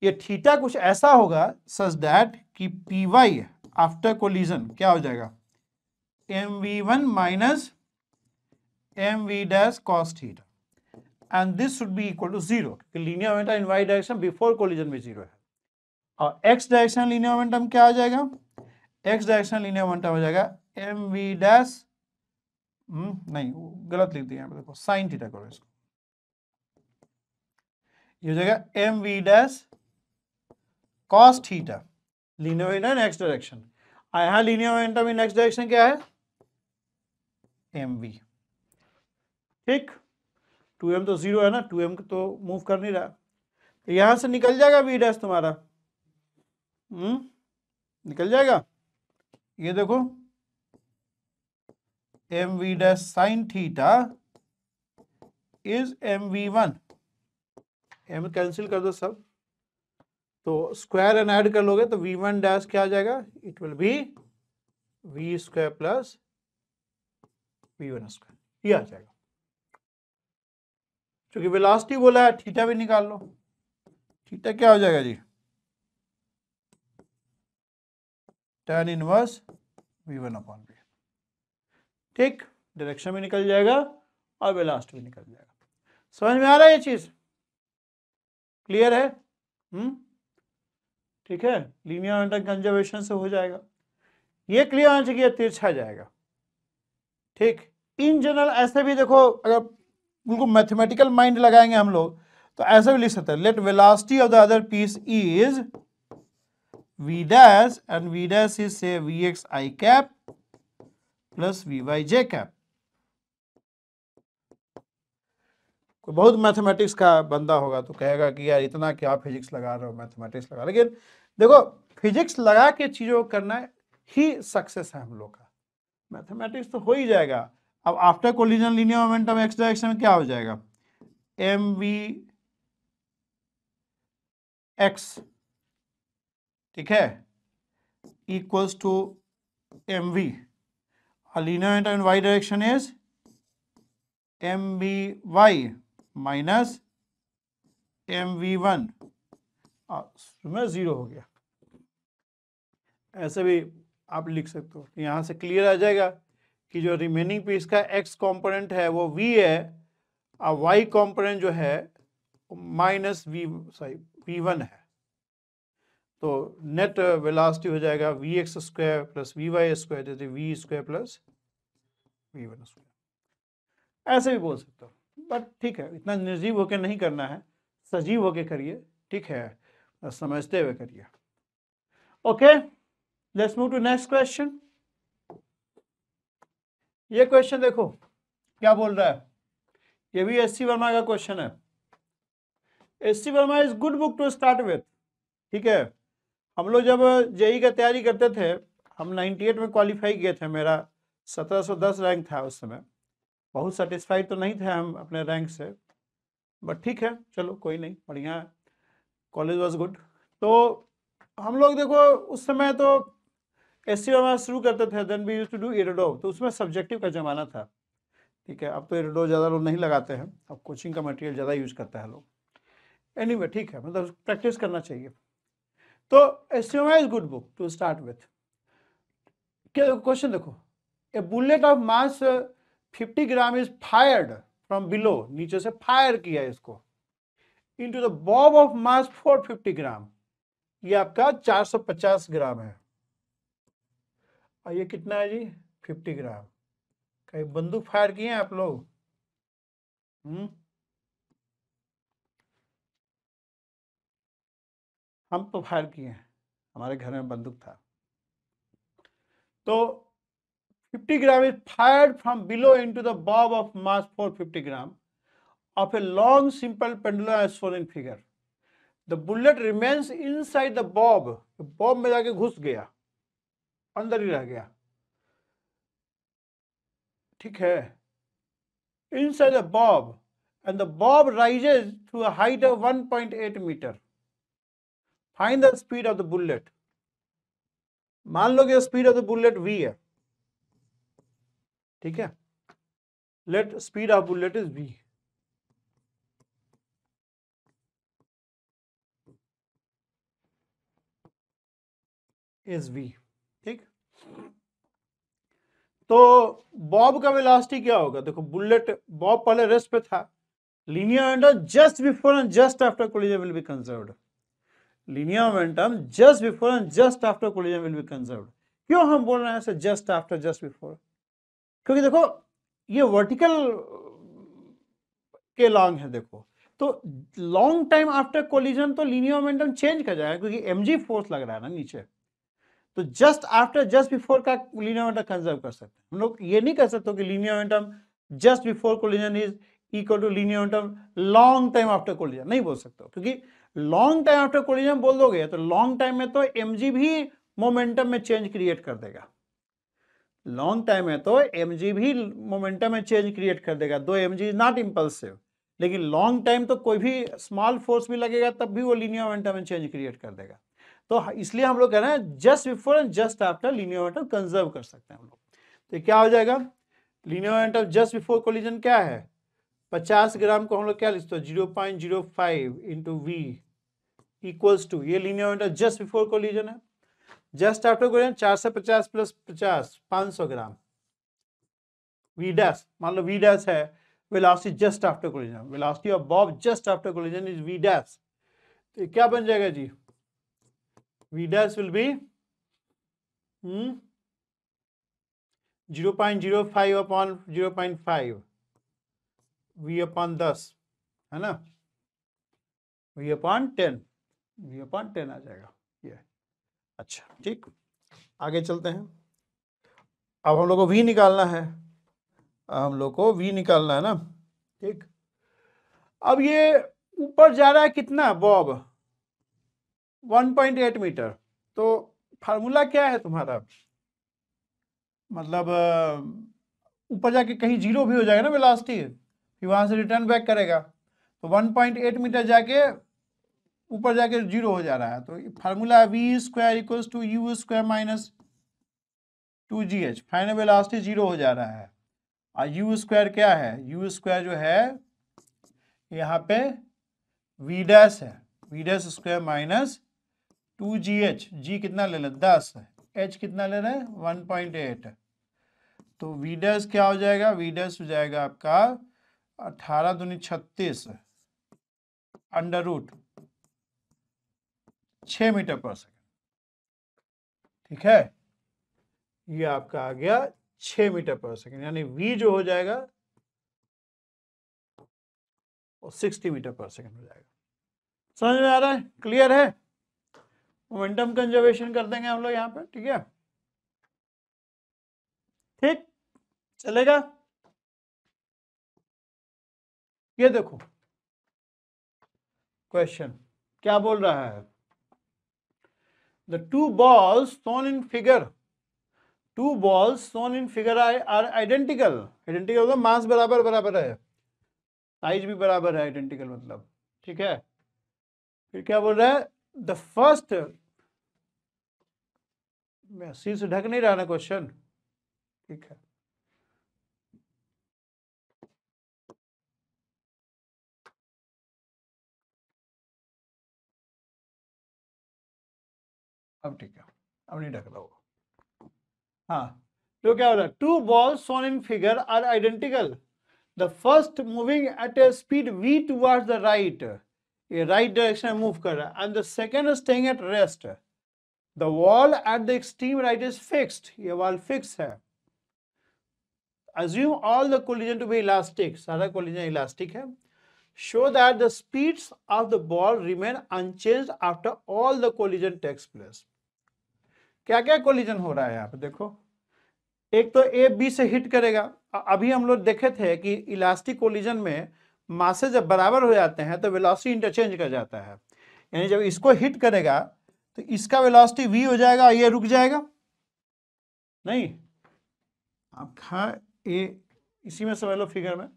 ये थीटा कुछ ऐसा होगा सच दैट कि पी वाई आफ्टर कोलिजन क्या हो जाएगा M we one minus M we dash cos theta and this should be equal to zero linear momentum in Y direction before collision में जीरो है और एक्स डायरेक्शन लीनियर मोमेंटम क्या हो जाएगा x direction linear momentum हो जाएगा M we dash हम्म, नहीं गलत लिख दिया देखो साइन थीटा करो इसको ये हो जाएगा M we dash cos theta linear momentum next direction यहां linear momentum in next direction क्या है एम वी ठीक टू एम तो जीरो है ना टू एम तो मूव कर नहीं रहा तो यहां से निकल जाएगा वी डैश तुम्हारा हम्म निकल जाएगा ये देखो M we dash sine theta is M we one M cancel कर दो सब तो स्क्वायर एन ऐड कर लोगे तो वी वन डैश क्या आ जाएगा it will be V square plus V one square ये आ जाएगा क्योंकि वेलोसिटी बोला है थीटा भी निकाल लो थीटा क्या हो जाएगा जी tan inverse V one upon V ठीक डायरेक्शन भी निकल जाएगा और वेलोसिटी भी निकल जाएगा समझ में आ रहा है ये चीज क्लियर है हम्म ठीक है लीनियर मोमेंटम कंजर्वेशन से हो जाएगा ये क्लियर होना चाहिए तिरछा जाएगा ठीक इन जनरल ऐसे भी देखो अगर उनको मैथमेटिकल माइंड लगाएंगे हम लोग तो ऐसे भी लिख सकते हैं let velocity of the other piece is and V dash is say V X I cap plus V Y J cap कोई बहुत मैथमेटिक्स का बंदा होगा तो कहेगा कि यार इतना क्या फिजिक्स लगा रहे हो मैथमेटिक्स लगा लेकिन देखो फिजिक्स लगा के चीज़ों करना ही सक्सेस है हम लोग का मैथमेटिक्स तो हो ही जाएगा अब after collision linear momentum X direction में क्या हो जाएगा एम वी एक्स ठीक है इक्वल्स टू एम वी और linear momentum in Y direction is M V Y minus M we one में ज़ीरो हो गया ऐसे भी आप लिख सकते हो यहां से क्लियर आ जाएगा कि जो रिमेनिंग पीस का एक्स कंपोनेंट है वो वी है और वाई कंपोनेंट जो है minus V sorry V one है तो नेट वेलासिटी हो जाएगा V X square plus V Y square जैसे V square plus V one square ऐसे भी बोल सकते हो बट ठीक है इतना निर्जीव होकर नहीं करना है सजीव होके करिए ठीक है समझते हुए करिए okay let's move to next question ये क्वेश्चन देखो क्या बोल रहा है ये भी एस सी वर्मा का क्वेश्चन है S C Verma is good book to start with ठीक है हम लोग जब जेई e का तैयारी करते थे हम 98 में क्वालिफाई किए थे मेरा 1710 रैंक था उस समय बहुत सेटिस्फाइड तो नहीं थे हम अपने रैंक से बट ठीक है चलो कोई नहीं बढ़िया है कॉलेज वॉज गुड तो हम लोग देखो उस समय तो एस सी हमारा शुरू करते थे then we use to do Irodov तो उसमें सब्जेक्टिव का ज़माना था ठीक है अब तो इरडो ज़्यादा लोग नहीं लगाते हैं अब कोचिंग का मटेरियल ज़्यादा यूज करता है लोग एनी anyway, ठीक है मतलब प्रैक्टिस करना चाहिए तो S C is good book to start with क्या क्वेश्चन देखो a bullet of mass 50 gram is fired from below नीचे से फायर किया इसको into the bob of mass 450 gram ये आपका 450 ग्राम है और ये कितना है जी 50 ग्राम कहीं बंदूक फायर किए हैं आप लोग हम्म। हम तो फायर किए हैं हमारे घर में बंदूक था तो 50 gram is fired from below into the bob of mass 450 gram of a long simple pendulum as shown in figure. The bullet remains inside the bob. Bob में जाके घुस गया अंदर ही रह गया ठीक है inside the bob and the bob rises to a height of 1.8 meter. Find the speed of the bullet. मान लो कि speed of the bullet v है ठीक है let speed of bullet is B is B ठीक तो Bob का velocity क्या होगा देखो बुलेट बॉब पहले रेस्ट पे था linear momentum just before and just after collision will be conserve linear momentum just before and just after collision will be conserve क्यों हम बोल रहे हैं जस्ट आफ्टर जस्ट बिफोर क्योंकि देखो ये वर्टिकल के लॉन्ग है देखो तो लॉन्ग टाइम आफ्टर कोलिजन तो लीनियर मोमेंटम चेंज कर जाएगा क्योंकि जी फोर्स लग रहा है ना नीचे तो जस्ट आफ्टर जस्ट बिफोर का लीनियर मोमेंटम कंजर्व कर सकते हैं हम लोग ये नहीं कर सकते कि linear momentum just before collision is equal to linear momentum long time after collision नहीं बोल सकते क्योंकि लॉन्ग टाइम आफ्टर कोलिजन बोल दोगे तो लॉन्ग टाइम में तो एम भी मोमेंटम में चेंज क्रिएट कर देगा लॉन्ग टाइम है तो एम भी मोमेंटम में चेंज क्रिएट कर देगा दो एम इज नॉट इम्पल्सिव लेकिन लॉन्ग टाइम तो कोई भी स्मॉल फोर्स भी लगेगा तब भी वो लीनियर मोमेंटम में चेंज क्रिएट कर देगा तो इसलिए हम लोग कह रहे हैं just before and just after linear momentum conserve कर सकते हैं हम लोग तो क्या हो जाएगा linear momentum just before collision क्या है 50 ग्राम को हम लोग क्या लिखते हैं zero point zero five into V equals to ये linear momentum just before collision है जस्ट आफ्टर ग्रोइंग चार सौ पचास प्लस पचास पाँच सौ ग्राम वीडस मान लो वीडस है velocity just after collision velocity of bob just after collision is V dash तो क्या बन जाएगा जी V dash will be zero point zero five upon zero point five V upon दस है ना V upon ten V upon ten आ जाएगा अच्छा ठीक आगे चलते हैं अब हम लोग को वी निकालना है हम लोग को वी निकालना है ना ठीक अब ये ऊपर जा रहा है कितना बॉब 1.8 मीटर तो फार्मूला क्या है तुम्हारा मतलब ऊपर जाके कहीं जीरो भी हो जाएगा ना वेलासिटी फिर वहां से रिटर्न बैक करेगा तो 1.8 मीटर जाके ऊपर जाके जीरो हो जा रहा है तो formula V square equals to U square minus two G H final velocity zero हो जा रहा है और यू स्क्वायर क्या है यू स्क्वायर जो है यहाँ पे वी डैश है V dash square minus two G H G कितना ले लें दस एच कितना ले रहे हैं वन पॉइंट एट तो वी डैश क्या हो जाएगा वी डैश हो जाएगा आपका अठारह दूनी छत्तीस अंडर रूट छ मीटर पर सेकेंड ठीक है ये आपका आ गया छ मीटर पर सेकेंड यानी वी जो हो जाएगा वो सिक्सटी मीटर पर सेकेंड हो जाएगा समझ में आ रहा है क्लियर है मोमेंटम कंजर्वेशन कर देंगे हम लोग यहां पर ठीक है ठीक चलेगा ये देखो क्वेश्चन क्या बोल रहा है The two balls shown in figure, two balls shown in figure are, are identical. Identical मतलब मास बराबर बराबर है साइज भी बराबर है आइडेंटिकल मतलब ठीक है फिर क्या बोल रहा है द फर्स्ट मैं सी से ढक नहीं रहा ना क्वेश्चन ठीक है अब ठीक है अब नहीं ढक रहा होगा हाँ तो क्या हो रहा है two ball shown in figure are identical the first moving at a speed V towards the right ये राइट डायरेक्शन में मूव कर रहा है and the second staying at rest the wall at the extreme right is fixed ये wall fix है assume all the collision to be elastic सारा collision elastic है show that the speeds of the ball remain unchanged after all the collision takes place क्या क्या collision हो रहा है यहाँ पे देखो एक तो ए बी से हिट करेगा अभी हम लोग देखे थे कि इलास्टिक कोलिजन में मासे जब बराबर हो जाते हैं तो वेलोसिटी इंटरचेंज कर जाता है यानी जब इसको हिट करेगा तो इसका वेलोसिटी वी हो जाएगा ये रुक जाएगा नहीं खा ए इसी में समझ लो फिगर में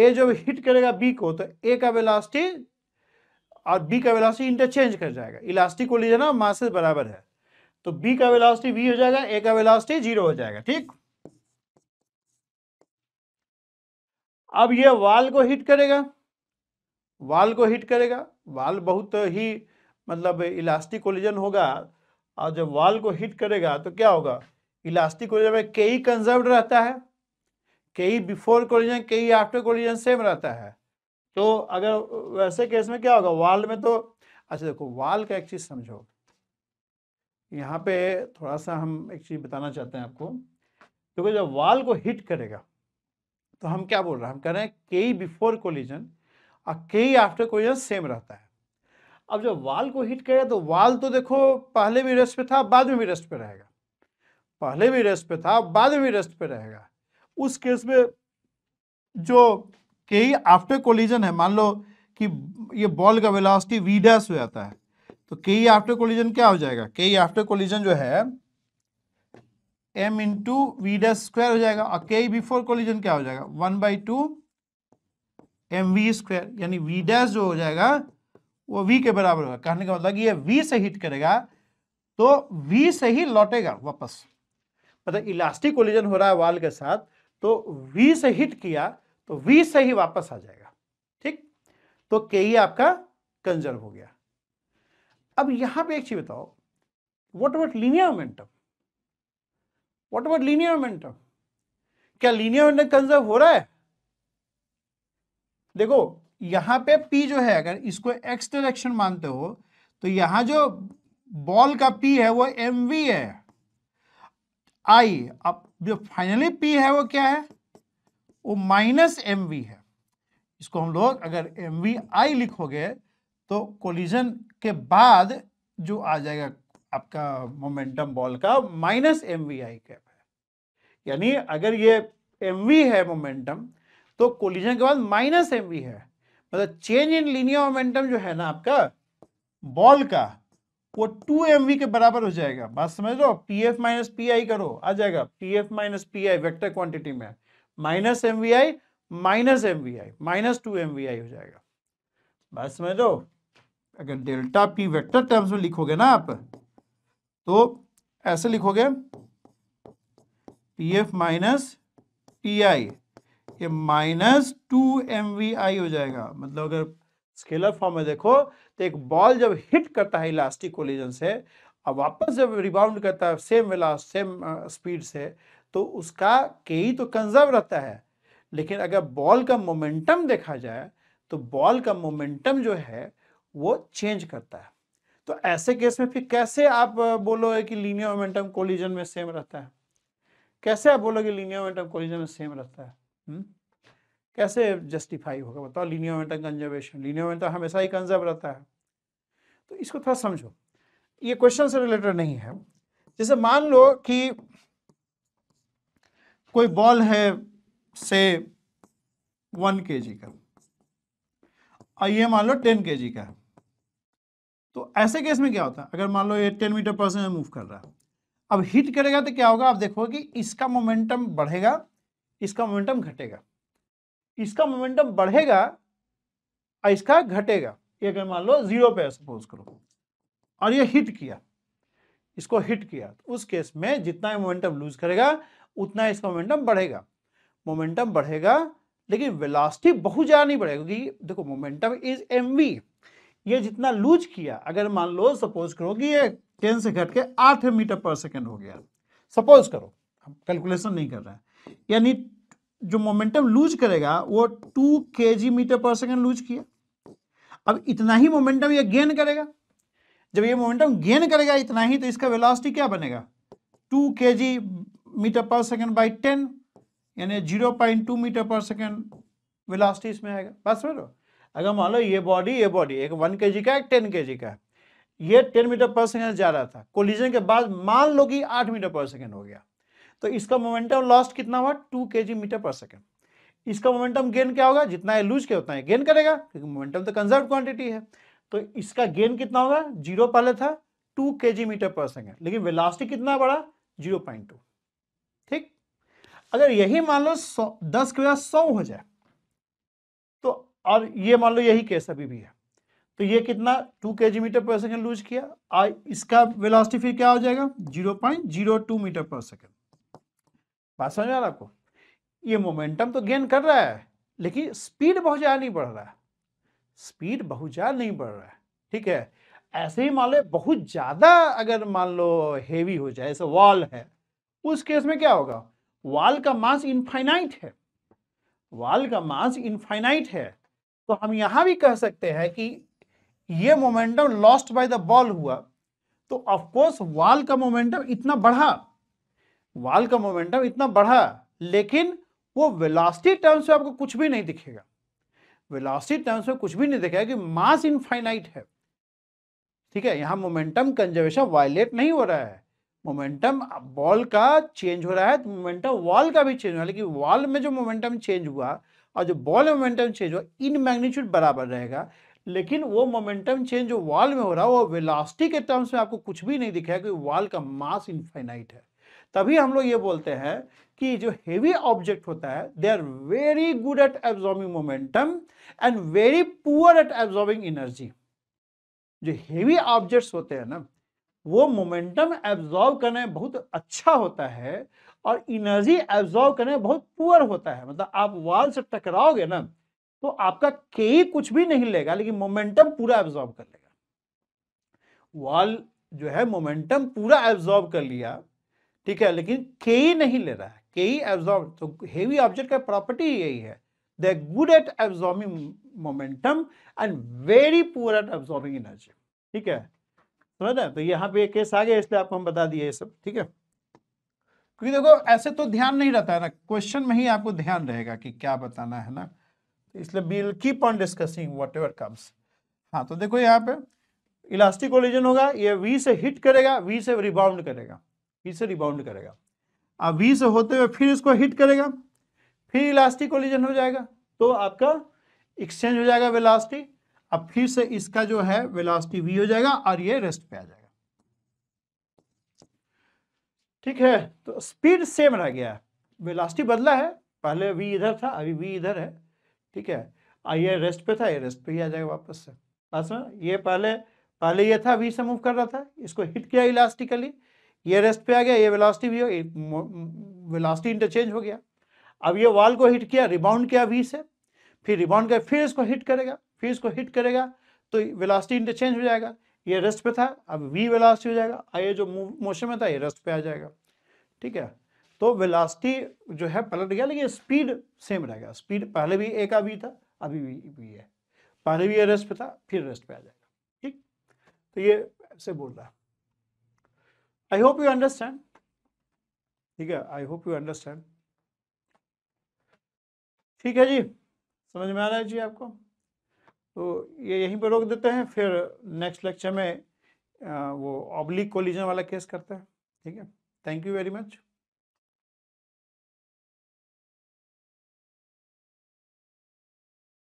ए जब हिट करेगा बी को तो ए का वेलोसिटी और बी का वेलोसिटी इंटरचेंज कर जाएगा इलास्टिक कोलिजन और मासेस बराबर है तो बी का वेलोसिटी वी हो जाएगा ए का वेलोसिटी जीरो हो जाएगा ठीक अब ये वाल को हिट करेगा वाल को हिट करेगा वाल बहुत ही मतलब इलास्टिक कोलिजन होगा और जब वाल को हिट करेगा तो क्या होगा इलास्टिक कोलिजन में कई कंजर्व e रहता है कई before collision K E after collision same रहता है तो अगर वैसे केस में क्या होगा वाल में तो अच्छा देखो वाल का एक चीज़ समझो यहाँ पे थोड़ा सा हम एक चीज़ बताना चाहते हैं आपको क्योंकि तो जब वाल को हिट करेगा तो हम क्या बोल रहे हैं हम कह रहे हैं के बिफोर कोलिजन और के आफ्टर कोलिजन सेम रहता है अब जब वाल को हिट करेगा तो वाल तो देखो पहले भी रेस्ट पे था बाद में भी रेस्ट पे रहेगा पहले भी रेस्ट पे था बाद में भी रेस्ट पे रहेगा उस केस में जो के आफ्टर कोलिजन है मान लो कि ये बॉल का वेलोसिटी वी डैश हो जाता है तो के आफ्टर कोलिजन क्या हो जाएगा के आफ्टर कोलिजन जो है M into V dash square हो जाएगा और के बिफोर कोलिजन क्या हो जाएगा one by two M V square यानी वी डैश जो हो जाएगा वो वी के बराबर होगा कहने का मतलब ये वी से हिट करेगा तो वी से ही लौटेगा वापस मतलब इलास्टिक कोलिजन हो रहा है वाल के साथ तो वी से हिट किया तो वी से ही वापस आ जाएगा ठीक तो के e आपका कंजर्व हो गया अब यहां पे एक चीज बताओ what about linear momentum what about linear momentum क्या लीनियर मोमेंटम कंजर्व हो रहा है देखो यहां पे p जो है अगर इसको x डायरेक्शन मानते हो तो यहां जो बॉल का p है वो एम वी है आई अब जो फाइनली p है वो क्या है वो माइनस एम वी है इसको हम लोग अगर एम वी आई लिखोगे तो कोलिजन के बाद जो आ जाएगा आपका मोमेंटम बॉल का minus M V I cap है यानी अगर ये एम वी है मोमेंटम तो कोलिजन के बाद माइनस एम वी है मतलब चेंज इन लीनियर मोमेंटम जो है ना आपका बॉल का वो टू एम वी के बराबर हो जाएगा बात समझ लो P F minus P I करो आ जाएगा P F minus P I vector quantity में minus M V I minus M V I minus two M V I हो जाएगा बात समझ लो अगर डेल्टा पी वेक्टर टर्म्स में लिखोगे ना आप तो ऐसे लिखोगे P F minus P I ये minus two M V I हो जाएगा मतलब अगर स्केलर फॉर्म में देखो तो एक बॉल जब हिट करता है इलास्टिक कोलिजन से और वापस जब रिबाउंड करता है सेम वेला सेम स्पीड से तो उसका के ही तो कंजर्व रहता है लेकिन अगर बॉल का मोमेंटम देखा जाए तो बॉल का मोमेंटम जो है वो चेंज करता है तो ऐसे केस में फिर कैसे आप बोलोगे कि लीनियर मोमेंटम कोलिजन में सेम रहता है कैसे आप बोलोगे लीनियर मोमेंटम कोलिजन में सेम रहता है हुँ? हम्म? कैसे जस्टिफाई होगा बताओ linear momentum conservation linear momentum हमेशा ही कंजर्व रहता है तो इसको थोड़ा समझो ये क्वेश्चन से रिलेटेड नहीं है जैसे मान लो कि कोई बॉल है से वन के जी का और ये मान लो टेन के जी का है तो ऐसे केस में क्या होता है अगर मान लो ये ten metre per second move कर रहा है अब हिट करेगा तो क्या होगा आप देखोगे कि इसका मोमेंटम बढ़ेगा इसका मोमेंटम घटेगा इसका मोमेंटम बढ़ेगा और इसका घटेगा ये अगर मान लो जीरो पे सपोज करो और ये हिट किया इसको हिट किया तो उस केस में जितना मोमेंटम लूज करेगा उतना इसका मोमेंटम बढ़ेगा मोमेंटम बढ़ेगा लेकिन वेलासिटी बहुत ज़्यादा नहीं बढ़ेगा क्योंकि देखो मोमेंटम इज एम वी ये जितना लूज किया अगर मान लो सपोज करो कि ये टेन से घट के आठ मीटर पर सेकेंड हो गया सपोज करो हम कैलकुलेशन नहीं कर रहे हैं यानी जो मोमेंटम लूज करेगा वो two K G metre per second lose किया अब इतना ही मोमेंटम ये गेन करेगा जब ये मोमेंटम गेन करेगा इतना ही तो इसका वेलोसिटी क्या बनेगा two K G metre per second by ten यानी zero point two metre per second velocity इसमें आएगा बस समझ अगर मान लो ये बॉडी ये बॉडी एक वन के का एक टेन के का है ये टेन मीटर पर सेकेंड जा रहा था कोलिजन के बाद मान लो कि आठ मीटर पर सेकेंड हो गया तो इसका मोमेंटम लॉस्ट कितना हुआ टू के मीटर पर सेकेंड इसका मोमेंटम गेन क्या होगा जितना ये लूज के उतना ये गेन करेगा क्योंकि मोमेंटम तो कंजर्व क्वांटिटी है तो इसका गेन कितना होगा जीरो पहले था टू के मीटर पर सेकेंड लेकिन वेलासिटी कितना बड़ा जीरो पॉइंट टू ठीक अगर यही मान लो सौ दस के बाद सौ हो जाए और ये मान लो यही केस अभी भी है तो ये कितना two K G metre per second lose किया और इसका वेलोसिटी फिर क्या हो जाएगा zero point zero two metre per second बात समझ आ रहा आपको ये मोमेंटम तो गेन कर रहा है लेकिन स्पीड बहुत ज़्यादा नहीं बढ़ रहा है स्पीड बहुत ज़्यादा नहीं बढ़ रहा है ठीक है ऐसे ही मान लो बहुत ज़्यादा अगर मान लो हेवी हो जाए जैसे वॉल है उस केस में क्या होगा वॉल का मास इनफाइनाइट है वॉल का मास इनफाइनाइट है तो हम यहां भी कह सकते हैं कि ये momentum lost by the ball हुआ तो ऑफकोर्स वाल का मोमेंटम इतना बढ़ा वाल का मोमेंटम इतना बढ़ा लेकिन वो वेलोसिटी टर्म्स में आपको कुछ भी नहीं दिखेगा वेलोसिटी टर्म्स में कुछ भी नहीं दिखेगा कि मास इनफाइनाइट है ठीक है यहां मोमेंटम कंजर्वेशन वायलेट नहीं हो रहा है मोमेंटम बॉल का चेंज हो रहा है तो मोमेंटम वॉल का भी चेंज हो रहा है लेकिन वॉल में जो मोमेंटम चेंज हुआ और जो बॉल में मोमेंटम चेंज हो इन मैग्नीट्यूड बराबर रहेगा लेकिन वो मोमेंटम चेंज जो वॉल में हो रहा है वो वेलासिटी के टर्म्स में आपको कुछ भी नहीं दिखेगा क्योंकि वॉल का मास इनफाइनाइट है तभी हम लोग ये बोलते हैं कि जो हेवी ऑब्जेक्ट होता है they are very good at absorbing momentum and very poor at absorbing energy जो हेवी ऑब्जेक्ट्स होते हैं ना वो मोमेंटम एब्जॉर्व करने बहुत अच्छा होता है और एनर्जी एब्जॉर्व करने में बहुत पुअर होता है मतलब आप वॉल से टकराओगे ना तो आपका के कुछ भी नहीं लेगा लेकिन मोमेंटम पूरा एब्जॉर्व कर लेगा वॉल जो है मोमेंटम पूरा एब्जॉर्व कर लिया ठीक है लेकिन के नहीं ले रहा है तो के ही एब्जॉर्व तो हेवी ऑब्जेक्ट का प्रॉपर्टी यही है they good at absorbing momentum and very poor at absorbing energy ठीक है समझ तो यहाँ पे केस आ गया इसलिए आपको हम बता दिए ये सब ठीक है क्योंकि देखो ऐसे तो ध्यान नहीं रहता है ना क्वेश्चन में ही आपको ध्यान रहेगा कि क्या बताना है ना तो इसलिए we'll keep on discussing whatever comes हाँ तो देखो यहाँ पे इलास्टिक कोलिजन होगा ये वी से हिट करेगा वी से रिबाउंड करेगा वी से रिबाउंड करेगा अब वी से होते हुए फिर इसको हिट करेगा फिर इलास्टिक कोलिजन हो जाएगा तो आपका एक्सचेंज हो जाएगा वेलास्टी अब फिर से इसका जो है वेलास्टी वी हो जाएगा और ये रेस्ट पे आ जाएगा ठीक है तो स्पीड सेम रह गया वेलासिटी बदला है पहले वी इधर था अभी वी इधर है ठीक है आइए ये रेस्ट पे था ये रेस्ट पे ही आ जाएगा वापस से लास्ट में ये पहले पहले ये था वी से मूव कर रहा था इसको हिट किया इलास्टिकली ये रेस्ट पे आ गया ये वेलासिटी भी हो वेलासिटी इंटरचेंज हो गया अब ये वॉल को हिट किया रिबाउंड किया वी से फिर रिबाउंड कर फिर इसको हिट करेगा फिर इसको हिट करेगा तो वेलासिटी इंटरचेंज हो जाएगा ये रेस्ट पे था अब वी वेलासिटी हो जाएगा आई जो मोशन में था ये रेस्ट पे आ जाएगा ठीक है तो वेलासिटी जो है पलट गया लेकिन स्पीड सेम रहेगा स्पीड पहले भी ए का वी था अभी भी वी है पहले भी ये रेस्ट पे था फिर रेस्ट पे आ जाएगा ठीक तो ये ऐसे बोल रहा है आई होप यू अंडरस्टैंड ठीक है आई होप यू अंडरस्टैंड ठीक है जी समझ में आ रहा है जी आपको तो ये यहीं पर रोक देते हैं फिर नेक्स्ट लेक्चर में वो ऑब्लिक कोलिजन वाला केस करते हैं ठीक है थैंक यू वेरी मच